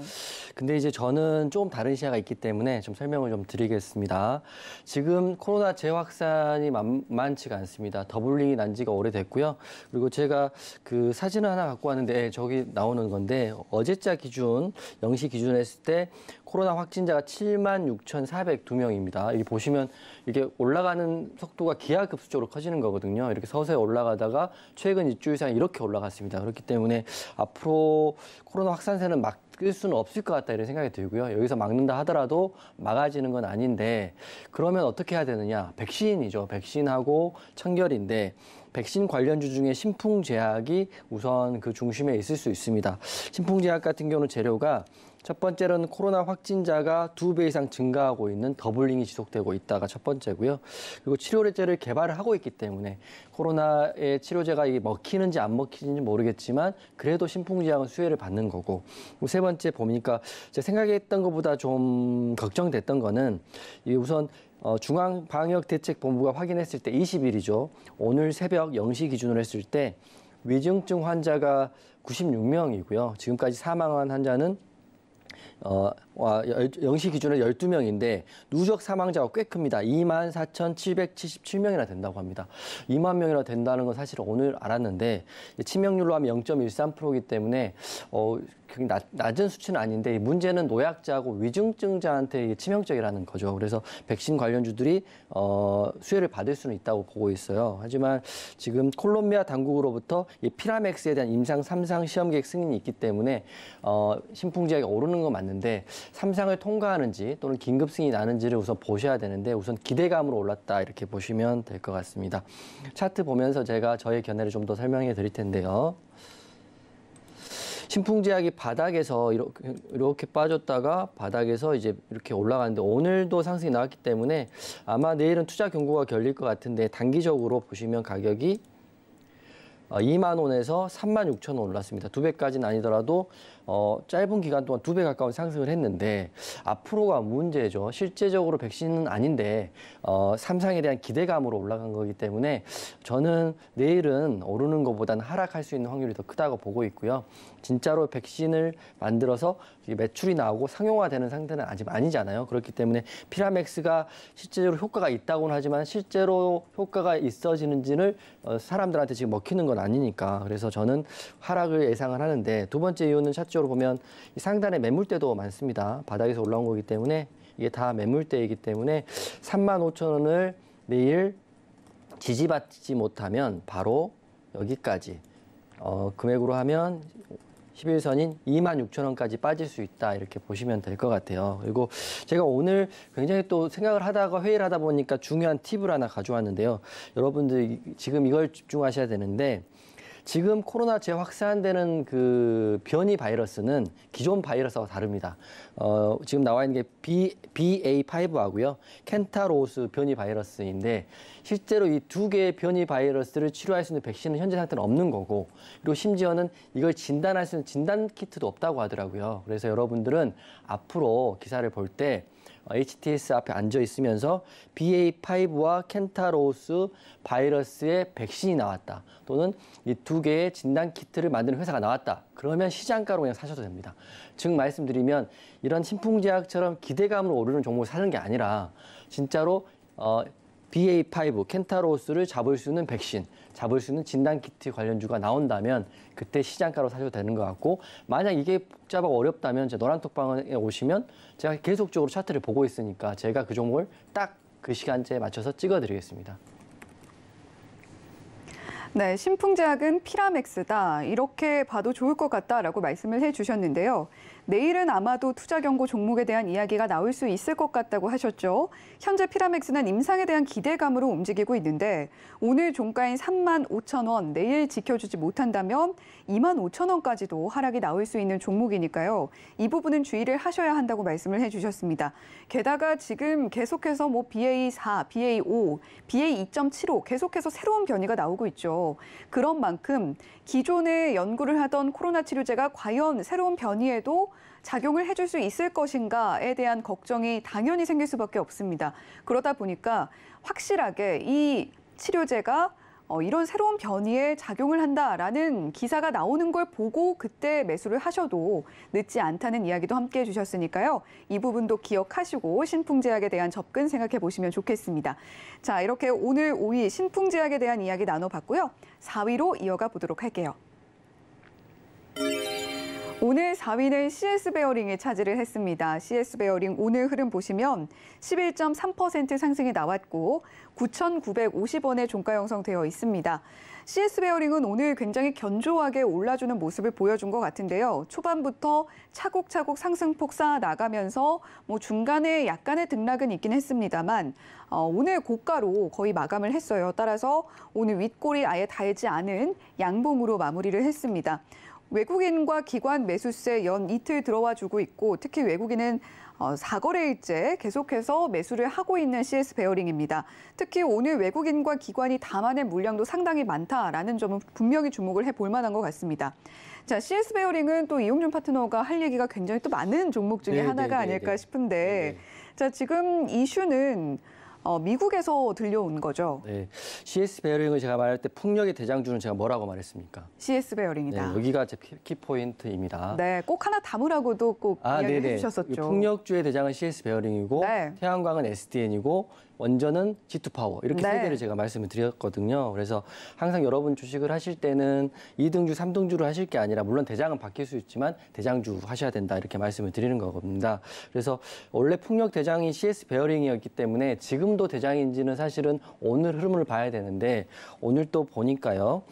근데 이제 저는 조금 다른 시야가 있기 때문에 좀 설명을 좀 드리겠습니다. 지금 코로나 재확산이 만만치가 않습니다. 더블링이 난 지가 오래됐고요. 그리고 제가 그 사진을 하나 갖고 왔는데 예, 저기 나오는 건데 어제자 기준 영시 기준 했을 때 코로나 확진자가 7만 6,402명입니다. 여기 보시면 이게 올라가는 속도가 기하급수적으로 커지는 거거든요. 이렇게 서서히 올라가다가 최근 일주일 사이 이렇게 올라갔습니다. 그렇기 때문에 앞으로 코로나 확산세는 막을 수는 없을 것 같다 이런 생각이 들고요. 여기서 막는다 하더라도 막아지는 건 아닌데 그러면 어떻게 해야 되느냐? 백신이죠. 백신하고 청결인데 백신 관련주 중에 신풍제약이 우선 그 중심에 있을 수 있습니다. 신풍제약 같은 경우는 재료가 첫 번째로는 코로나 확진자가 두 배 이상 증가하고 있는 더블링이 지속되고 있다가 첫 번째고요. 그리고 치료제를 개발을 하고 있기 때문에 코로나의 치료제가 이게 먹히는지 안 먹히는지 모르겠지만 그래도 신풍지향은 수혜를 받는 거고 세 번째 보니까 제 생각했던 것보다 좀 걱정됐던 거는 우선 어, 중앙방역대책본부가 확인했을 때 20일이죠. 오늘 새벽 0시 기준으로 했을 때 위중증 환자가 96명이고요. 지금까지 사망한 환자는 哦。 와, 영시 기준으로 12명인데 누적 사망자가 꽤 큽니다. 2만 4,777명이나 된다고 합니다. 2만 명이나 된다는 건 사실 오늘 알았는데 치명률로 하면 0.13%이기 때문에 어, 굉장히 낮, 낮은 수치는 아닌데 문제는 노약자하고 위중증자한테 치명적이라는 거죠. 그래서 백신 관련주들이 어, 수혜를 받을 수는 있다고 보고 있어요. 하지만 지금 콜롬비아 당국으로부터 이 피라맥스에 대한 임상 3상 시험 계획 승인이 있기 때문에 어, 신풍제약이 오르는 건 맞는데 삼상을 통과하는지 또는 긴급 승이 나는지를 우선 보셔야 되는데 우선 기대감으로 올랐다 이렇게 보시면 될 것 같습니다. 차트 보면서 제가 저의 견해를 좀 더 설명해 드릴 텐데요. 신풍제약이 바닥에서 이렇게, 이렇게, 빠졌다가 바닥에서 이제 이렇게 올라가는데 오늘도 상승이 나왔기 때문에 아마 내일은 투자 경고가 결릴 것 같은데 단기적으로 보시면 가격이 2만 어, 원에서 3만 6천 원 올랐습니다. 두 배까지는 아니더라도 어, 짧은 기간 동안 두 배 가까운 상승을 했는데 앞으로가 문제죠. 실제적으로 백신은 아닌데 어, 삼상에 대한 기대감으로 올라간 거기 때문에 저는 내일은 오르는 것보다는 하락할 수 있는 확률이 더 크다고 보고 있고요. 진짜로 백신을 만들어서 매출이 나오고 상용화되는 상태는 아직 아니잖아요. 그렇기 때문에 피라맥스가 실제로 효과가 있다고는 하지만 실제로 효과가 있어지는지를 어, 사람들한테 지금 먹히는 건 아니니까 그래서 저는 하락을 예상을 하는데 두 번째 이유는 차트적으로 보면 상단에 매물대도 많습니다. 바닥에서 올라온 거기 때문에 이게 다 매물대이기 때문에 3만 5천 원을 내일 지지받지 못하면 바로 여기까지 어, 금액으로 하면 11선인 2만 6천 원까지 빠질 수 있다 이렇게 보시면 될 것 같아요. 그리고 제가 오늘 굉장히 또 생각을 하다가 회의를 하다 보니까 중요한 팁을 하나 가져왔는데요. 여러분들 지금 이걸 집중하셔야 되는데 지금 코로나 재확산되는 그 변이 바이러스는 기존 바이러스와 다릅니다. 어, 지금 나와 있는 게 B, BA5하고요. 켄타로우스 변이 바이러스인데 실제로 이 두 개의 변이 바이러스를 치료할 수 있는 백신은 현재 상태는 없는 거고 그리고 심지어는 이걸 진단할 수 있는 진단 키트도 없다고 하더라고요. 그래서 여러분들은 앞으로 기사를 볼때 HTS 앞에 앉아 있으면서 BA5와 켄타로우스 바이러스의 백신이 나왔다. 또는 이 두 개의 진단 키트를 만드는 회사가 나왔다. 그러면 시장가로 그냥 사셔도 됩니다. 즉 말씀드리면 이런 신풍제약처럼 기대감으로 오르는 종목을 사는 게 아니라 진짜로 어, BA5 켄타로스를 잡을 수 있는 백신, 잡을 수 있는 진단 키트 관련주가 나온다면 그때 시장가로 사셔도 되는 것 같고 만약 이게 복잡하고 어렵다면 제 노란톡방에 오시면 제가 계속적으로 차트를 보고 있으니까 제가 그 종목을 딱 그 시간대에 맞춰서 찍어드리겠습니다.
네, 신풍제약은 피라맥스다 이렇게 봐도 좋을 것 같다라고 말씀을 해주셨는데요. 내일은 아마도 투자 경고 종목에 대한 이야기가 나올 수 있을 것 같다고 하셨죠. 현재 피라맥스는 임상에 대한 기대감으로 움직이고 있는데 오늘 종가인 3만 5천 원 내일 지켜주지 못한다면 2만 5천 원까지도 하락이 나올 수 있는 종목이니까요. 이 부분은 주의를 하셔야 한다고 말씀을 해주셨습니다. 게다가 지금 계속해서 뭐 BA4, BA5, BA2.75 계속해서 새로운 변이가 나오고 있죠. 그런 만큼 기존에 연구를 하던 코로나 치료제가 과연 새로운 변이에도 작용을 해줄 수 있을 것인가에 대한 걱정이 당연히 생길 수밖에 없습니다. 그러다 보니까 확실하게 이 치료제가 어, 이런 새로운 변이에 작용을 한다라는 기사가 나오는 걸 보고 그때 매수를 하셔도 늦지 않다는 이야기도 함께 해주셨으니까요. 이 부분도 기억하시고 신풍제약에 대한 접근 생각해 보시면 좋겠습니다. 자, 이렇게 오늘 5위 신풍제약에 대한 이야기 나눠봤고요. 4위로 이어가 보도록 할게요. 오늘 4위는 CS 베어링이 차지를 했습니다. CS 베어링 오늘 흐름 보시면 11.3% 상승이 나왔고 9 9 5 0원에 종가 형성되어 있습니다. CS 베어링은 오늘 굉장히 견조하게 올라주는 모습을 보여준 것 같은데요. 초반부터 차곡차곡 상승폭 쌓아 나가면서 뭐 중간에 약간의 등락은 있긴 했습니다만 어, 오늘 고가로 거의 마감을 했어요. 따라서 오늘 윗골이 아예 달지 않은 양봉으로 마무리를 했습니다. 외국인과 기관 매수세 연 이틀 들어와 주고 있고 특히 외국인은 어, 사거래일째 계속해서 매수를 하고 있는 CS 베어링입니다. 특히 오늘 외국인과 기관이 담아낸 물량도 상당히 많다라는 점은 분명히 주목을 해 볼 만한 것 같습니다. 자, CS 베어링은 또 이용준 파트너가 할 얘기가 굉장히 또 많은 종목 중에 네 하나가 네, 네, 아닐까 네. 싶은데 네네. 자, 지금 이슈는 어, 미국에서 들려온 거죠.
네, CS 베어링을 제가 말할 때 풍력의 대장주는 제가 뭐라고 말했습니까?
CS 베어링이다. 네,
여기가 제 키포인트입니다.
네, 꼭 하나 담으라고도 꼭 아, 이야기해 주셨었죠. 풍력주의
대장은 CS 베어링이고 네. 태양광은 SDN이고 원전은 G2 파워 이렇게 네. 세 개를 제가 말씀을 드렸거든요. 그래서 항상 여러분 주식을 하실 때는 2등주, 3등주로 하실 게 아니라 물론 대장은 바뀔 수 있지만 대장주 하셔야 된다 이렇게 말씀을 드리는 겁니다. 그래서 원래 풍력 대장이 CS 베어링이었기 때문에 지금도 대장인지는 사실은 오늘 흐름을 봐야 되는데 오늘 또 보니까요.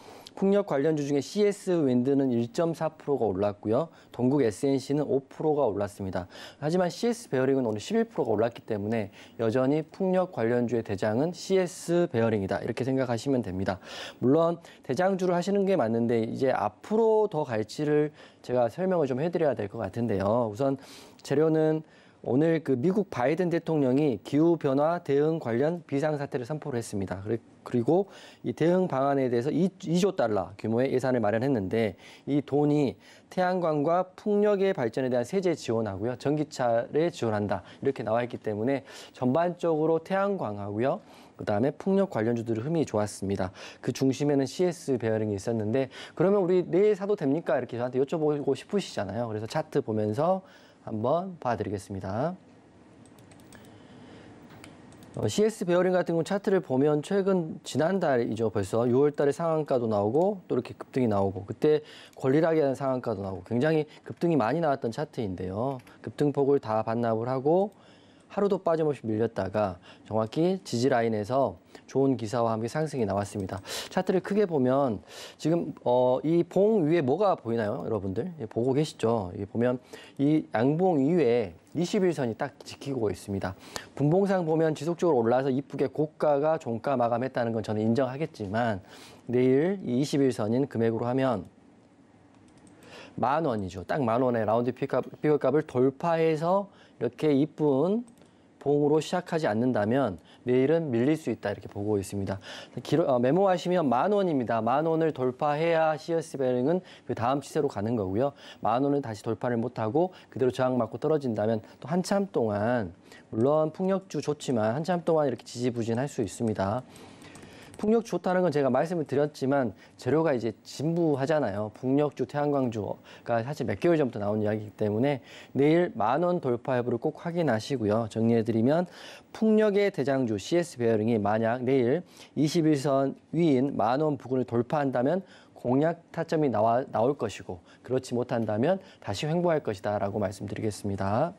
풍력 관련주 중에 CS 윈드는 1.4%가 올랐고요. 동국 SNC는 5%가 올랐습니다. 하지만 CS 베어링은 오늘 11%가 올랐기 때문에 여전히 풍력 관련주의 대장은 CS 베어링이다. 이렇게 생각하시면 됩니다. 물론 대장주를 하시는 게 맞는데 이제 앞으로 더 갈지를 제가 설명을 좀 해드려야 될 것 같은데요. 우선 재료는 오늘 그 미국 바이든 대통령이 기후 변화 대응 관련 비상 사태를 선포를 했습니다. 그리고 이 대응 방안에 대해서 2조 달러 규모의 예산을 마련했는데 이 돈이 태양광과 풍력의 발전에 대한 세제 지원하고요. 전기차를 지원한다. 이렇게 나와 있기 때문에 전반적으로 태양광하고요. 그다음에 풍력 관련주들의 흠이 좋았습니다. 그 중심에는 CS 베어링이 있었는데 그러면 우리 내일 사도 됩니까? 이렇게 저한테 여쭤보고 싶으시잖아요. 그래서 차트 보면서 한번 봐드리겠습니다. 어, CS 베어링 같은 경우 차트를 보면 최근 지난달이죠 벌써 6월달에 상한가도 나오고 또 이렇게 급등이 나오고 그때 권리라게 하는 상한가도 나오고 굉장히 급등이 많이 나왔던 차트인데요 급등폭을 다 반납을 하고 하루도 빠짐없이 밀렸다가 정확히 지지 라인에서 좋은 기사와 함께 상승이 나왔습니다. 차트를 크게 보면 지금 어, 이 봉 위에 뭐가 보이나요, 여러분들? 예, 보고 계시죠? 예, 보면 이 양봉 이에 21선이 딱 지키고 있습니다. 분봉상 보면 지속적으로 올라서 이쁘게 고가가 종가 마감했다는 건 저는 인정하겠지만 내일 이 21선인 금액으로 하면 만 원이죠. 딱 만 원의 라운드 픽업, 픽업값을 돌파해서 이렇게 이쁜 봉으로 시작하지 않는다면 내일은 밀릴 수 있다 이렇게 보고 있습니다. 기로, 어, 메모하시면 만 원입니다. 만 원을 돌파해야 CS 배링은 그 다음 시세로 가는 거고요. 만 원을 다시 돌파를 못하고 그대로 저항맞고 떨어진다면 또 한참 동안 물론 풍력주 좋지만 한참 동안 이렇게 지지부진할 수 있습니다. 풍력 좋다는 건 제가 말씀을 드렸지만 재료가 이제 진부하잖아요. 북녘주, 태안광주가 그러니까 사실 몇 개월 전부터 나온 이야기이기 때문에 내일 만원 돌파 여부를 꼭 확인하시고요. 정리해드리면 북녘의 대장주 CS 베어링이 만약 내일 21선 위인 만원 부근을 돌파한다면 공약 타점이 나와, 나올 것이고 그렇지 못한다면 다시 횡보할 것이다라고 말씀드리겠습니다.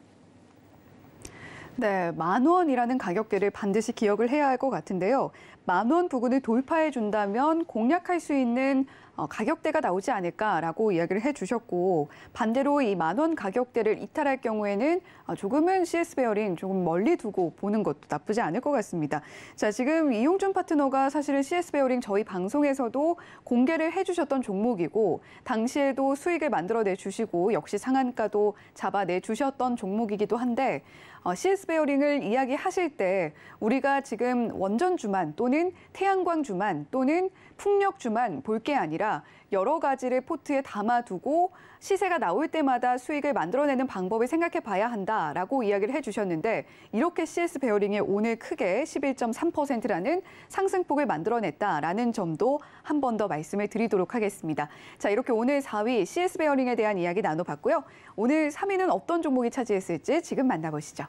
네, 만 원이라는 가격대를 반드시 기억을 해야 할 것 같은데요. 만 원 부근을 돌파해 준다면 공략할 수 있는 어, 가격대가 나오지 않을까라고 이야기를 해주셨고 반대로 이 만 원 가격대를 이탈할 경우에는 어, 조금은 CS 베어링 조금 멀리 두고 보는 것도 나쁘지 않을 것 같습니다. 자 지금 이용준 파트너가 사실은 CS 베어링 저희 방송에서도 공개를 해주셨던 종목이고 당시에도 수익을 만들어내 주시고 역시 상한가도 잡아내 주셨던 종목이기도 한데 어, CS 베어링을 이야기하실 때 우리가 지금 원전주만 또는 태양광주만 또는 풍력주만 볼 게 아니라 여러 가지를 포트에 담아두고 시세가 나올 때마다 수익을 만들어내는 방법을 생각해 봐야 한다라고 이야기를 해주셨는데 이렇게 CS 베어링이 오늘 크게 11.3%라는 상승폭을 만들어냈다라는 점도 한 번 더 말씀을 드리도록 하겠습니다. 자 이렇게 오늘 4위 CS 베어링에 대한 이야기 나눠봤고요. 오늘 3위는 어떤 종목이 차지했을지 지금 만나보시죠.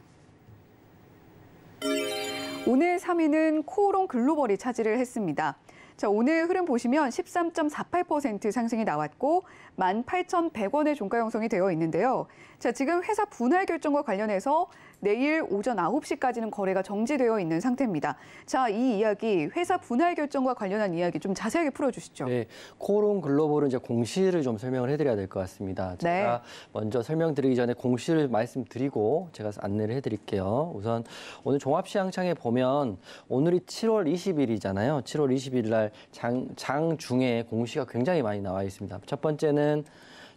오늘 3위는 코오롱 글로벌이 차지를 했습니다. 자, 오늘 흐름 보시면 13.48% 상승이 나왔고 18,100원의 종가 형성이 되어 있는데요. 자, 지금 회사 분할 결정과 관련해서 내일 오전 9시까지는 거래가 정지되어 있는 상태입니다. 자, 이 이야기 회사 분할 결정과 관련한
이야기 좀 자세하게 풀어주시죠. 네, 코론 글로벌은 이제 공시를 좀 설명을 해드려야 될 것 같습니다. 네. 제가 네. 먼저 설명드리기 전에 공시를 말씀드리고 제가 안내를 해드릴게요. 우선 오늘 종합시장창에 보면 오늘이 7월 20일이잖아요. 7월 20일 날 장, 장 중에 공시가 굉장히 많이 나와 있습니다. 첫 번째는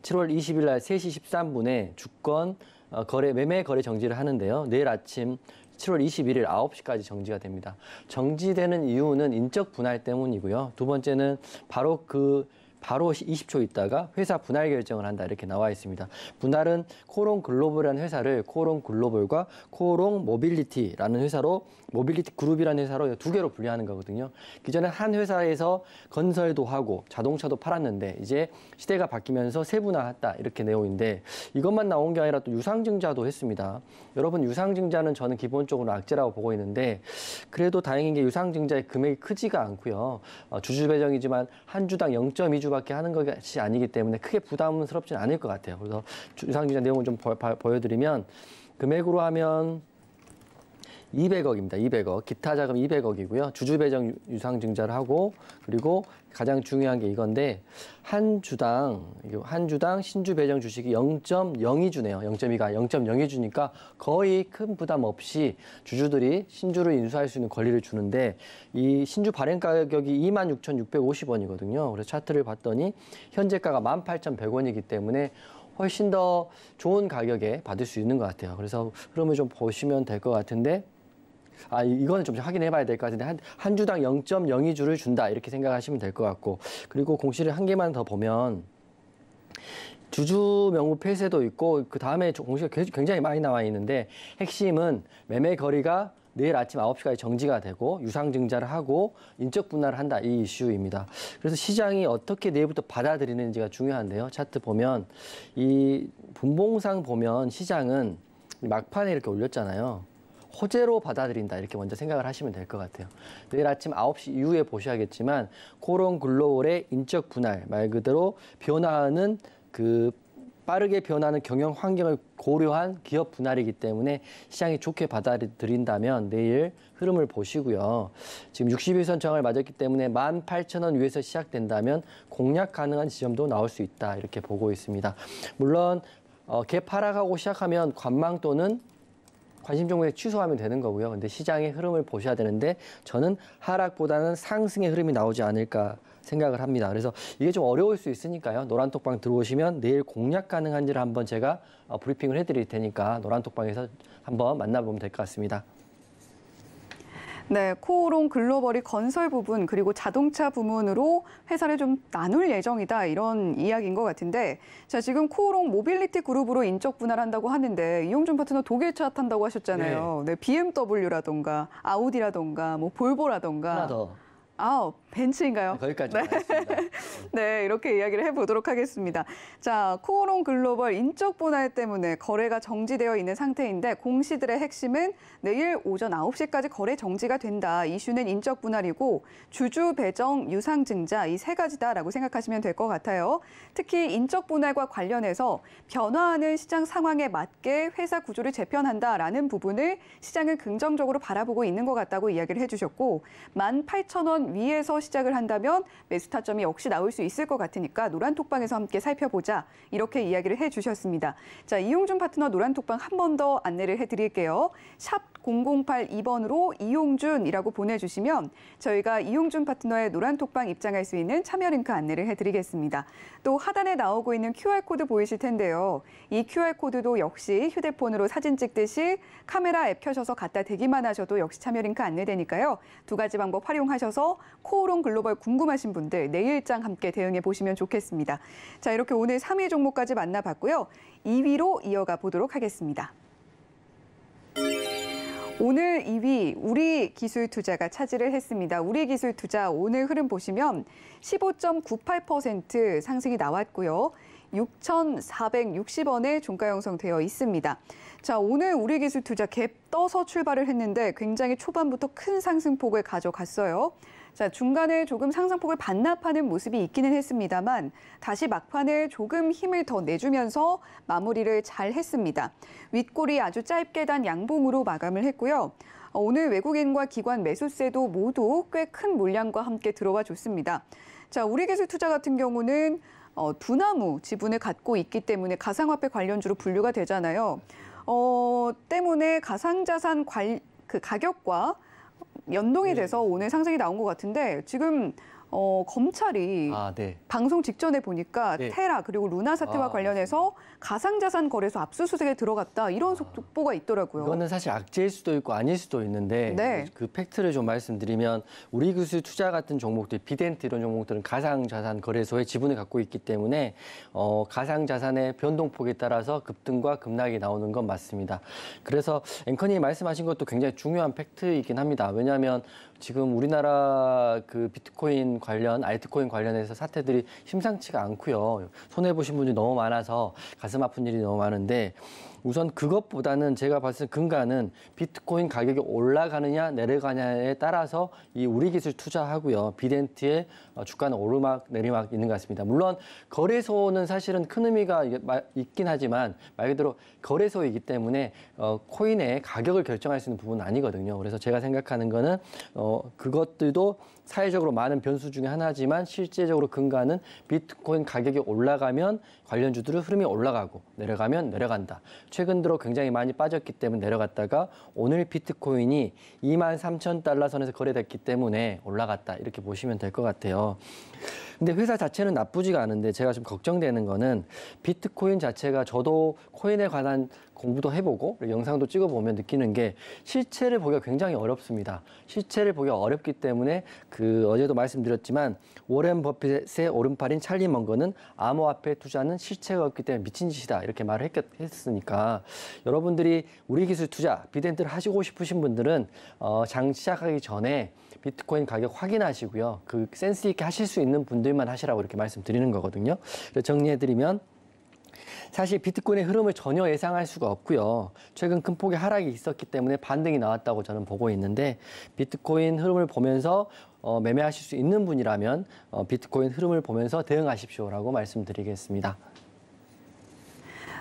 7월 20일 날 3시 13분에 주권 어, 거래 매매 거래 정지를 하는데요. 내일 아침 7월 21일 9시까지 정지가 됩니다. 정지되는 이유는 인적 분할 때문이고요. 두 번째는 바로 그 바로 20초 있다가 회사 분할 결정을 한다 이렇게 나와 있습니다. 분할은 코롱 글로벌이라는 회사를 코롱 글로벌과 코롱 모빌리티라는 회사로 모빌리티 그룹이라는 회사로 두 개로 분리하는 거거든요. 기존에 한 회사에서 건설도 하고 자동차도 팔았는데 이제 시대가 바뀌면서 세분화했다 이렇게 내용인데 이것만 나온 게 아니라 또 유상증자도 했습니다. 여러분 유상증자는 저는 기본적으로 악재라고 보고 있는데 그래도 다행인 게 유상증자의 금액이 크지가 않고요. 어, 주주 배정이지만 한 주당 0.2주 정도밖 하는 것이 아니기 때문에 크게 부담스럽진 않을 것 같아요. 그래서 유상 기자 내용을 좀 보여드리면 금액으로 하면 200억입니다. 200억. 기타 자금 200억이고요. 주주 배정 유상 증자를 하고 그리고 가장 중요한 게 이건데 한 주당 한 주당 신주 배정 주식이 0.02주네요. 0.2가 0.02주니까 거의 큰 부담 없이 주주들이 신주를 인수할 수 있는 권리를 주는데 이 신주 발행 가격이 26,650원이거든요. 그래서 차트를 봤더니 현재가가 18,100원이기 때문에 훨씬 더 좋은 가격에 받을 수 있는 것 같아요. 그래서 흐름을 좀 보시면 될 것 같은데 아 이거는 좀 확인해봐야 될 것 같은데 한, 한 주당 0.02주를 준다 이렇게 생각하시면 될 것 같고 그리고 공시를 한 개만 더 보면 주주 명부 폐쇄도 있고 그 다음에 공시가 굉장히 많이 나와 있는데 핵심은 매매 거리가 내일 아침 9시까지 정지가 되고 유상증자를 하고 인적 분할을 한다 이 이슈입니다. 그래서 시장이 어떻게 내일부터 받아들이는지가 중요한데요. 차트 보면 이 분봉상 보면 시장은 막판에 이렇게 올렸잖아요. 호재로 받아들인다 이렇게 먼저 생각을 하시면 될 것 같아요. 내일 아침 9시 이후에 보셔야겠지만 코론 글로벌의 인적 분할 말 그대로 변화하는 그 빠르게 변하는 경영 환경을 고려한 기업 분할이기 때문에 시장이 좋게 받아들인다면 내일 흐름을 보시고요. 지금 60일선 저항을 맞았기 때문에 18,000원 위에서 시작된다면 공략 가능한 지점도 나올 수 있다 이렇게 보고 있습니다. 물론 어, 갭 하락하고 시작하면 관망 또는 관심 종목에 취소하면 되는 거고요. 근데 시장의 흐름을 보셔야 되는데 저는 하락보다는 상승의 흐름이 나오지 않을까 생각을 합니다. 그래서 이게 좀 어려울 수 있으니까요. 노란톡방 들어오시면 내일 공략 가능한지를 한번 제가 어, 브리핑을 해드릴 테니까 노란톡방에서 한번 만나보면 될 것 같습니다.
네, 코오롱 글로벌이 건설 부분 그리고 자동차 부문으로 회사를 좀 나눌 예정이다 이런 이야기인 것 같은데 자 지금 코오롱 모빌리티 그룹으로 인적 분할한다고 하는데 이용준 파트너 독일차 탄다고 하셨잖아요. 네, 네 BMW라던가 아우디라던가 뭐 볼보라던가 아홉 벤츠인가요?
네, 거기까지 네.
네, 이렇게 이야기를 해보도록 하겠습니다. 자, 코오롱 글로벌 인적 분할 때문에 거래가 정지되어 있는 상태인데 공시들의 핵심은 내일 오전 9시까지 거래 정지가 된다. 이슈는 인적 분할이고 주주 배정, 유상 증자 이 세 가지다라고 생각하시면 될 것 같아요. 특히 인적 분할과 관련해서 변화하는 시장 상황에 맞게 회사 구조를 재편한다라는 부분을 시장은 긍정적으로 바라보고 있는 것 같다고 이야기를 해주셨고 18,000원 위에서 시작을 한다면 매수타점이 역시 나올 수 있을 것 같으니까 노란톡방에서 함께 살펴보자 이렇게 이야기를 해주셨습니다. 자 이용준 파트너 노란톡방 한 번 더 안내를 해드릴게요. 샵 0082번으로 이용준이라고 보내주시면 저희가 이용준 파트너의 노란톡방 입장할 수 있는 참여 링크 안내를 해드리겠습니다. 또 하단에 나오고 있는 QR코드 보이실 텐데요. 이 QR코드도 역시 휴대폰으로 사진 찍듯이 카메라 앱 켜셔서 갖다 대기만 하셔도 역시 참여 링크 안내되니까요. 두 가지 방법 활용하셔서 코 포럼 글로벌 궁금하신 분들 내일장 함께 대응해 보시면 좋겠습니다. 자, 이렇게 오늘 3위 종목까지 만나봤고요. 2위로 이어가 보도록 하겠습니다. 오늘 2위 우리 기술 투자가 차지를 했습니다. 우리 기술 투자 오늘 흐름 보시면 15.98% 상승이 나왔고요. 6,460원에 종가 형성되어 있습니다. 자, 오늘 우리 기술 투자 갭 떠서 출발을 했는데 굉장히 초반부터 큰 상승폭을 가져갔어요. 자, 중간에 조금 상승폭을 반납하는 모습이 있기는 했습니다만 다시 막판에 조금 힘을 더 내주면서 마무리를 잘 했습니다. 윗골이 아주 짧게 단 양봉으로 마감을 했고요. 어, 오늘 외국인과 기관 매수세도 모두 꽤 큰 물량과 함께 들어와 줬습니다. 자, 우리기술 투자 같은 경우는 어, 두나무 지분을 갖고 있기 때문에 가상화폐 관련주로 분류가 되잖아요. 어, 때문에 가상자산 관, 그 가격과 연동이 네. 돼서 오늘 상승이 나온 것 같은데 지금 어, 검찰이 아, 네. 방송 직전에 보니까 네. 테라 그리고 루나 사태와 아, 관련해서 가상자산 거래소 압수수색에 들어갔다 이런 아. 속보가 있더라고요. 이거는 사실
악재일 수도 있고 아닐 수도 있는데 네. 그, 그 팩트를 좀 말씀드리면 우리 교수 투자 같은 종목들 비덴트 이런 종목들은 가상자산 거래소에 지분을 갖고 있기 때문에 어, 가상자산의 변동폭에 따라서 급등과 급락이 나오는 건 맞습니다. 그래서 앵커님이 말씀하신 것도 굉장히 중요한 팩트이긴 합니다. 왜냐하면 지금 우리나라 그 비트코인 관련 알트코인 관련해서 사태들이 심상치가 않고요. 손해 보신 분이 너무 많아서 가상 가슴 아픈 일이 너무 많은데 우선 그것보다는 제가 봤을 때 근간은 비트코인 가격이 올라가느냐 내려가냐에 따라서 이 우리 기술 투자하고요. 비덴트의 어, 주가는 오르막 내리막 있는 것 같습니다. 물론 거래소는 사실은 큰 의미가 있긴 하지만 말 그대로 거래소이기 때문에 어, 코인의 가격을 결정할 수 있는 부분은 아니거든요. 그래서 제가 생각하는 거는 어, 그것들도 사회적으로 많은 변수 중에 하나지만 실제적으로 근간은 비트코인 가격이 올라가면 관련주들의 흐름이 올라가고 내려가면 내려간다. 최근 들어 굉장히 많이 빠졌기 때문에 내려갔다가 오늘 비트코인이 2만 3천 달러 선에서 거래됐기 때문에 올라갔다 이렇게 보시면 될 것 같아요. 근데 회사 자체는 나쁘지가 않은데 제가 좀 걱정되는 거는 비트코인 자체가 저도 코인에 관한 공부도 해보고 영상도 찍어보면 느끼는 게 실체를 보기가 굉장히 어렵습니다. 실체를 보기가 어렵기 때문에 그 어제도 말씀드렸지만 워렌 버핏의 오른팔인 찰리 먼거는 암호화폐 투자는 실체가 없기 때문에 미친 짓이다 이렇게 말을 했, 했으니까 여러분들이 우리 기술 투자 비덴트를 하시고 싶으신 분들은 어, 장 시작하기 전에 비트코인 가격 확인하시고요. 그 센스 있게 하실 수 있는 분들만 하시라고 이렇게 말씀드리는 거거든요. 정리해드리면 사실 비트코인의 흐름을 전혀 예상할 수가 없고요. 최근 큰 폭의 하락이 있었기 때문에 반등이 나왔다고 저는 보고 있는데 비트코인 흐름을 보면서 어, 매매하실 수 있는 분이라면 어, 비트코인 흐름을 보면서 대응하십시오라고 말씀드리겠습니다.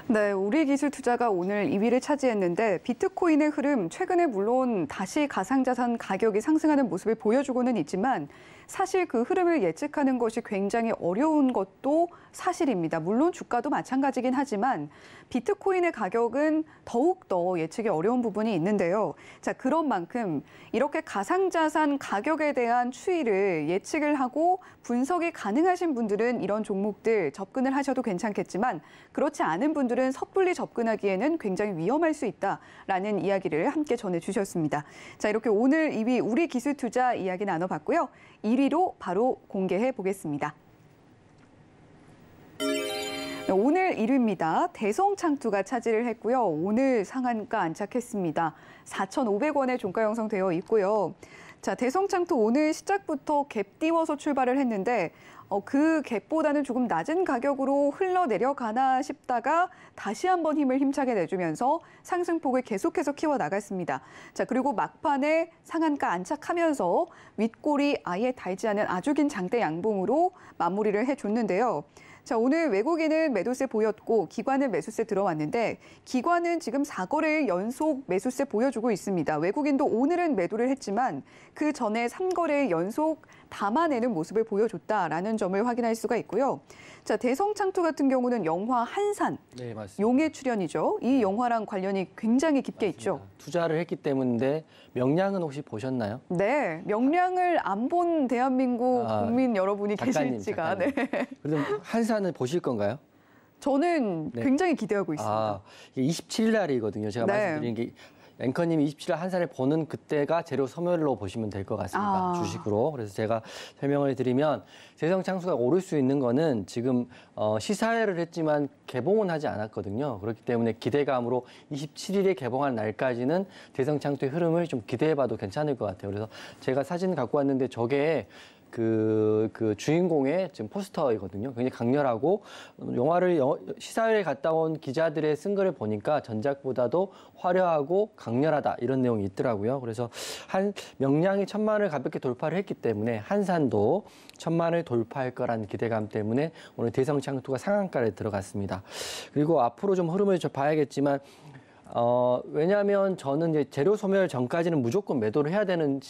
네, 우리 기술 투자가 오늘 2위를 차지했는데 비트코인의 흐름 최근에 물론 다시 가상자산 가격이 상승하는 모습을 보여주고는 있지만 사실 그 흐름을 예측하는 것이 굉장히 어려운 것도 사실입니다. 물론 주가도 마찬가지긴 하지만 비트코인의 가격은 더욱더 예측이 어려운 부분이 있는데요. 자, 그런 만큼 이렇게 가상자산 가격에 대한 추이를 예측을 하고 분석이 가능하신 분들은 이런 종목들 접근을 하셔도 괜찮겠지만 그렇지 않은 분들은 섣불리 접근하기에는 굉장히 위험할 수 있다라는 이야기를 함께 전해주셨습니다. 자, 이렇게 오늘 이미 우리 기술 투자 이야기 나눠봤고요. 1위로 바로 공개해 보겠습니다. 네, 오늘 1위입니다. 대성창투가 차지를 했고요. 오늘 상한가 안착했습니다. 4,500원에 종가 형성되어 있고요. 자, 대성창투 오늘 시작부터 갭 띄워서 출발을 했는데 어, 그 갭보다는 조금 낮은 가격으로 흘러내려가나 싶다가 다시 한번 힘을 힘차게 내주면서 상승폭을 계속해서 키워나갔습니다. 자, 그리고 막판에 상한가 안착하면서 윗골이 아예 달지 않은 아주 긴 장대 양봉으로 마무리를 해줬는데요. 자, 오늘 외국인은 매도세 보였고 기관은 매수세 들어왔는데 기관은 지금 4거래일 연속 매수세 보여주고 있습니다. 외국인도 오늘은 매도를 했지만 그 전에 3거래일 연속 담아내는 모습을 보여줬다라는 점을 확인할 수가 있고요. 자, 대성창투 같은 경우는 영화 한산,
네, 맞습니다. 용의
출연이죠. 이 네. 영화랑 관련이 굉장히 깊게 맞습니다. 있죠.
투자를 했기 때문에 명량은 혹시 보셨나요?
네, 명량을 안 본 대한민국 아, 국민 여러분이 작가님, 계실지가. 작가님.
네. 그래 한산을 보실 건가요?
저는 네. 굉장히 기대하고 아, 있습니다.
아, 27일 날이거든요. 제가 네. 말씀드린 게 앵커님이 27일 한살에 보는 그때가 재료 소멸로 보시면 될 것 같습니다. 아. 주식으로. 그래서 제가 설명을 드리면 재성 창수가 오를 수 있는 거는 지금 어, 시사회를 했지만 개봉은 하지 않았거든요. 그렇기 때문에 기대감으로 27일에 개봉한 날까지는 대성 창수의 흐름을 좀 기대해봐도 괜찮을 것 같아요. 그래서 제가 사진 갖고 왔는데 저게 그, 그 주인공의 지금 포스터이거든요. 굉장히 강렬하고 영화를 시사회에 갔다 온 기자들의 쓴 글을 보니까 전작보다도 화려하고 강렬하다 이런 내용이 있더라고요. 그래서 한 명량이 천만을 가볍게 돌파를 했기 때문에 한산도 천만을 돌파할 거란 기대감 때문에 오늘 대성창투가 상한가를 들어갔습니다. 그리고 앞으로 좀 흐름을 좀 봐야겠지만 어, 왜냐하면 저는 이제 재료 소멸 전까지는 무조건 매도를 해야 되는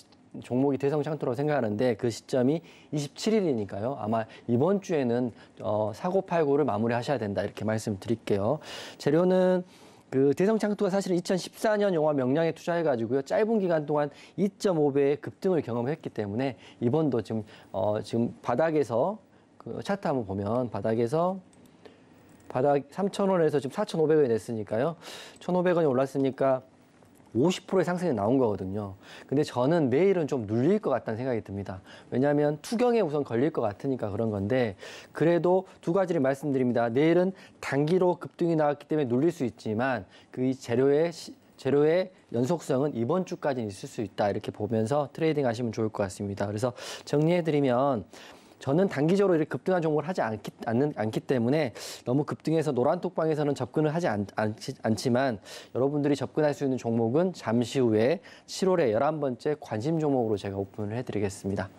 종목이 대성 창투라고 생각하는데 그 시점이 27일이니까요. 아마 이번 주에는 어, 사고 팔고를 마무리하셔야 된다 이렇게 말씀드릴게요. 재료는 그 대성 창투가 사실은 2014년 영화 명량에 투자해가지고요 짧은 기간 동안 2.5배의 급등을 경험했기 때문에 이번도 지금 어, 지금 바닥에서 그 차트 한번 보면 바닥에서 바닥 3,000원에서 지금 4,500원에 냈으니까요. 1,500원이 올랐으니까 50%의 상승이 나온 거거든요. 근데 저는 내일은 좀 눌릴 것 같다는 생각이 듭니다. 왜냐하면 투경에 우선 걸릴 것 같으니까 그런 건데 그래도 두 가지를 말씀드립니다. 내일은 단기로 급등이 나왔기 때문에 눌릴 수 있지만 그 재료의 시, 재료의 연속성은 이번 주까지는 있을 수 있다 이렇게 보면서 트레이딩 하시면 좋을 것 같습니다. 그래서 정리해드리면 저는 단기적으로 이렇게 급등한 종목을 하지 않기, 않는, 않기 때문에 너무 급등해서 노란 톡방에서는 접근을 하지 않, 않, 지만 여러분들이 접근할 수 있는 종목은 잠시 후에 7월에 11번째 관심 종목으로 제가 오픈을 해드리겠습니다.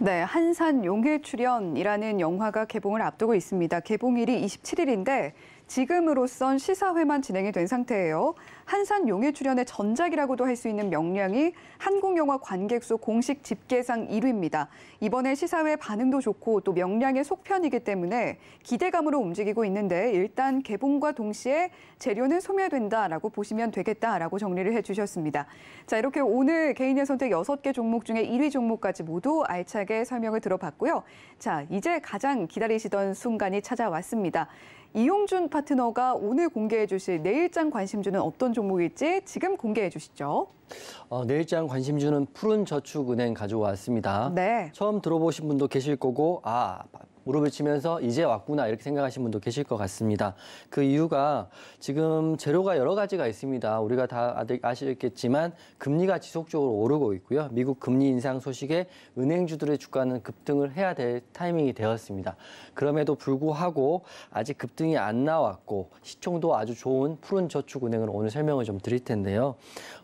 네, 한산 용해 출연이라는 영화가 개봉을 앞두고 있습니다. 개봉일이 27일인데 지금으로선 시사회만 진행이 된 상태예요. 한산 용의 출연의 전작이라고도 할 수 있는 명량이 한국영화 관객수 공식 집계상 1위입니다. 이번에 시사회 반응도 좋고 또 명량의 속편이기 때문에 기대감으로 움직이고 있는데 일단 개봉과 동시에 재료는 소멸된다라고 보시면 되겠다라고 정리를 해주셨습니다. 자 이렇게 오늘 개인의 선택 6개 종목 중에 1위 종목까지 모두 알차게 설명을 들어봤고요. 자 이제 가장 기다리시던 순간이 찾아왔습니다. 이용준 파트너가 오늘 공개해 주실 내일장 관심주는 어떤 종목일지 지금 공개해
주시죠. 어, 내일장 관심주는 푸른 저축은행 가져왔습니다. 네. 처음 들어보신 분도 계실 거고 아 무릎을 치면서 이제 왔구나 이렇게 생각하시는 분도 계실 것 같습니다. 그 이유가 지금 재료가 여러 가지가 있습니다. 우리가 다 아시겠지만 금리가 지속적으로 오르고 있고요. 미국 금리 인상 소식에 은행주들의 주가는 급등을 해야 될 타이밍이 되었습니다. 그럼에도 불구하고 아직 급등이 안 나왔고 시총도 아주 좋은 푸른 저축은행을 오늘 설명을 좀 드릴 텐데요.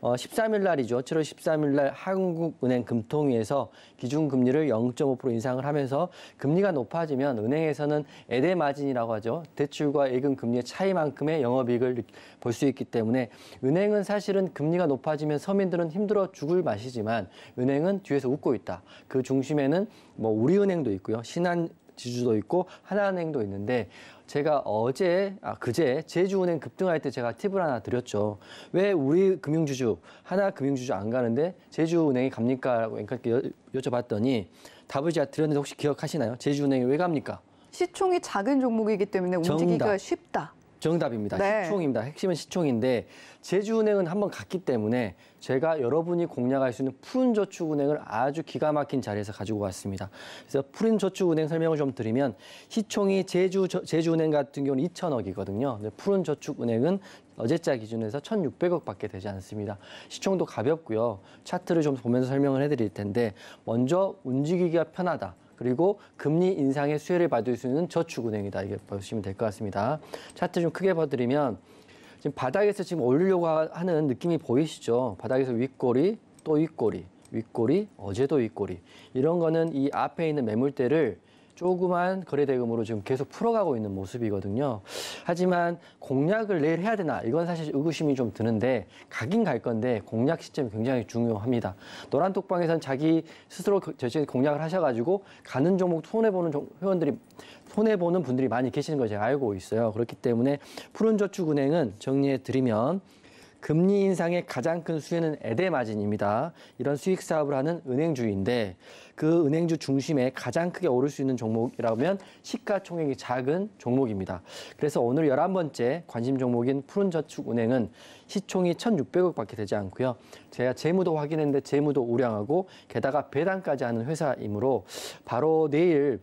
어, 13일 날이죠. 7월 13일 날 한국은행 금통위에서 기준금리를 0.5% 인상을 하면서 금리가 높아지 떨어지면 은행에서는 에데 마진이라고 하죠. 대출과 예금 금리의 차이만큼의 영업이익을 볼 수 있기 때문에 은행은 사실은 금리가 높아지면 서민들은 힘들어 죽을 맛이지만 은행은 뒤에서 웃고 있다. 그 중심에는 뭐 우리은행도 있고요. 신한 지주도 있고 하나은행도 있는데 제가 어제 아 그제 제주은행 급등할 때 제가 팁을 하나 드렸죠. 왜 우리 금융주주 하나 금융주주 안 가는데 제주은행이 갑니까라고 그러니까 여쭤봤더니 답을 제가 드렸는데 혹시 기억하시나요? 제주은행이 왜 갑니까?
시총이 작은 종목이기 때문에 움직이기가 정답. 쉽다.
정답입니다. 네. 시총입니다. 핵심은 시총인데 제주은행은 한번 갔기 때문에 제가 여러분이 공략할 수 있는 푸른 저축은행을 아주 기가 막힌 자리에서 가지고 왔습니다. 그래서 푸른 저축은행 설명을 좀 드리면 시총이 제주 저, 제주은행 같은 경우는 2천억이거든요. 푸른 저축은행은 어제자 기준에서 1,600억밖에 되지 않습니다. 시총도 가볍고요. 차트를 좀 보면서 설명을 해드릴 텐데 먼저 움직이기가 편하다. 그리고 금리 인상의 수혜를 받을 수 있는 저축은행이다. 이게 보시면 될 것 같습니다. 차트 좀 크게 봐드리면 지금 바닥에서 지금 올리려고 하는 느낌이 보이시죠? 바닥에서 윗꼬리 또 윗꼬리 윗꼬리 어제도 윗꼬리 이런 거는 이 앞에 있는 매물대를 조그만 거래 대금으로 지금 계속 풀어가고 있는 모습이거든요. 하지만 공략을 내일 해야 되나 이건 사실 의구심이 좀 드는데 가긴 갈 건데 공략 시점이 굉장히 중요합니다. 노란 톡방에선 자기 스스로 저신 그 공략을 하셔가지고 가는 종목 손해 보는 회원들이 손해 보는 분들이 많이 계시는 걸 제가 알고 있어요. 그렇기 때문에 푸른저축은행은 정리해 드리면. 금리 인상의 가장 큰 수혜는 에데 마진입니다. 이런 수익 사업을 하는 은행주인데 그 은행주 중심에 가장 크게 오를 수 있는 종목이라면 시가총액이 작은 종목입니다. 그래서 오늘 열한 번째 관심 종목인 푸른저축은행은 시총이 천육백억밖에 되지 않고요. 제가 재무도 확인했는데 재무도 우량하고 게다가 배당까지 하는 회사이므로 바로 내일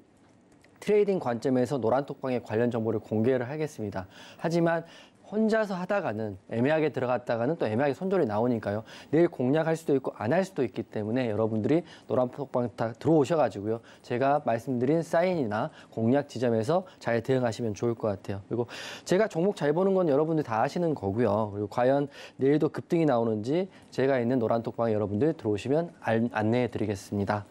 트레이딩 관점에서 노란톡방에 관련 정보를 공개를 하겠습니다. 하지만 혼자서 하다가는 애매하게 들어갔다가는 또 애매하게 손절이 나오니까요. 내일 공략할 수도 있고 안 할 수도 있기 때문에 여러분들이 노란톡방 다 들어오셔가지고요. 제가 말씀드린 사인이나 공략 지점에서 잘 대응하시면 좋을 것 같아요. 그리고 제가 종목 잘 보는 건 여러분들 다 아시는 거고요. 그리고 과연 내일도 급등이 나오는지 제가 있는 노란톡방에 여러분들 들어오시면 안내해 드리겠습니다.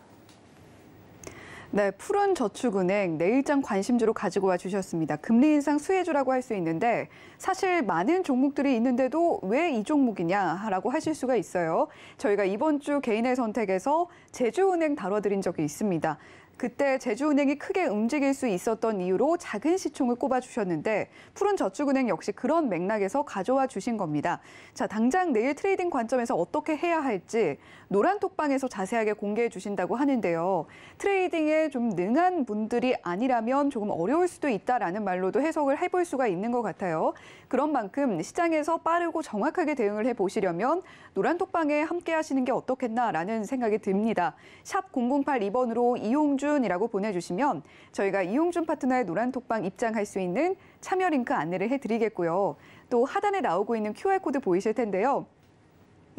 네, 푸른 저축은행 내일장 관심주로 가지고 와 주셨습니다. 금리 인상 수혜주라고 할 수 있는데 사실 많은 종목들이 있는데도 왜 이 종목이냐라고 하실 수가 있어요. 저희가 이번 주 개인의 선택에서 제주은행 다뤄드린 적이 있습니다. 그때 제주은행이 크게 움직일 수 있었던 이유로 작은 시총을 꼽아주셨는데 푸른저축은행 역시 그런 맥락에서 가져와 주신 겁니다. 자, 당장 내일 트레이딩 관점에서 어떻게 해야 할지 노란톡방에서 자세하게 공개해 주신다고 하는데요. 트레이딩에 좀 능한 분들이 아니라면 조금 어려울 수도 있다라는 말로도 해석을 해볼 수가 있는 것 같아요. 그런 만큼 시장에서 빠르고 정확하게 대응을 해보시려면 노란톡방에 함께 하시는 게 어떻겠나라는 생각이 듭니다. 샵 0082번으로 이용준이라고 보내주시면 저희가 이용준 파트너의 노란톡방 입장할 수 있는 참여 링크 안내를 해드리겠고요. 또 하단에 나오고 있는 QR코드 보이실 텐데요.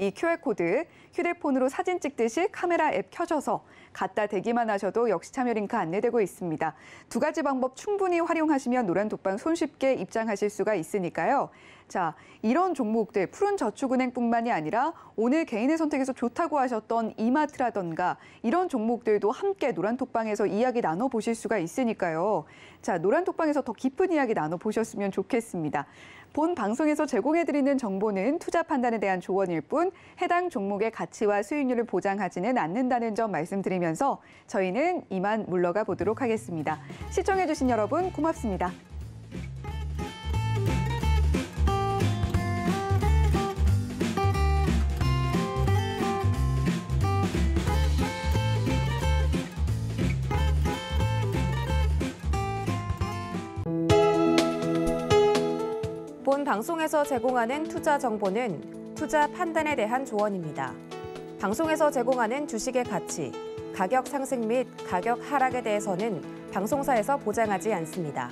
이 QR코드 휴대폰으로 사진 찍듯이 카메라 앱 켜져서 갖다 대기만 하셔도 역시 참여 링크 안내되고 있습니다. 두 가지 방법 충분히 활용하시면 노란 독방 손쉽게 입장하실 수가 있으니까요. 자, 이런 종목들 푸른 저축은행뿐만이 아니라 오늘 개인의 선택에서 좋다고 하셨던 이마트라던가 이런 종목들도 함께 노란톡방에서 이야기 나눠보실 수가 있으니까요. 자, 노란톡방에서 더 깊은 이야기 나눠보셨으면 좋겠습니다. 본 방송에서 제공해드리는 정보는 투자 판단에 대한 조언일 뿐 해당 종목의 가치와 수익률을 보장하지는 않는다는 점 말씀드립니다. 전해면서 저희는 이만 물러가 보도록 하겠습니다. 시청해주신 여러분 고맙습니다. 본 방송에서 제공하는 투자 정보는 투자 판단에 대한 조언입니다. 방송에서 제공하는 주식의 가치, 가격 상승 및 가격 하락에 대해서는 방송사에서 보장하지 않습니다.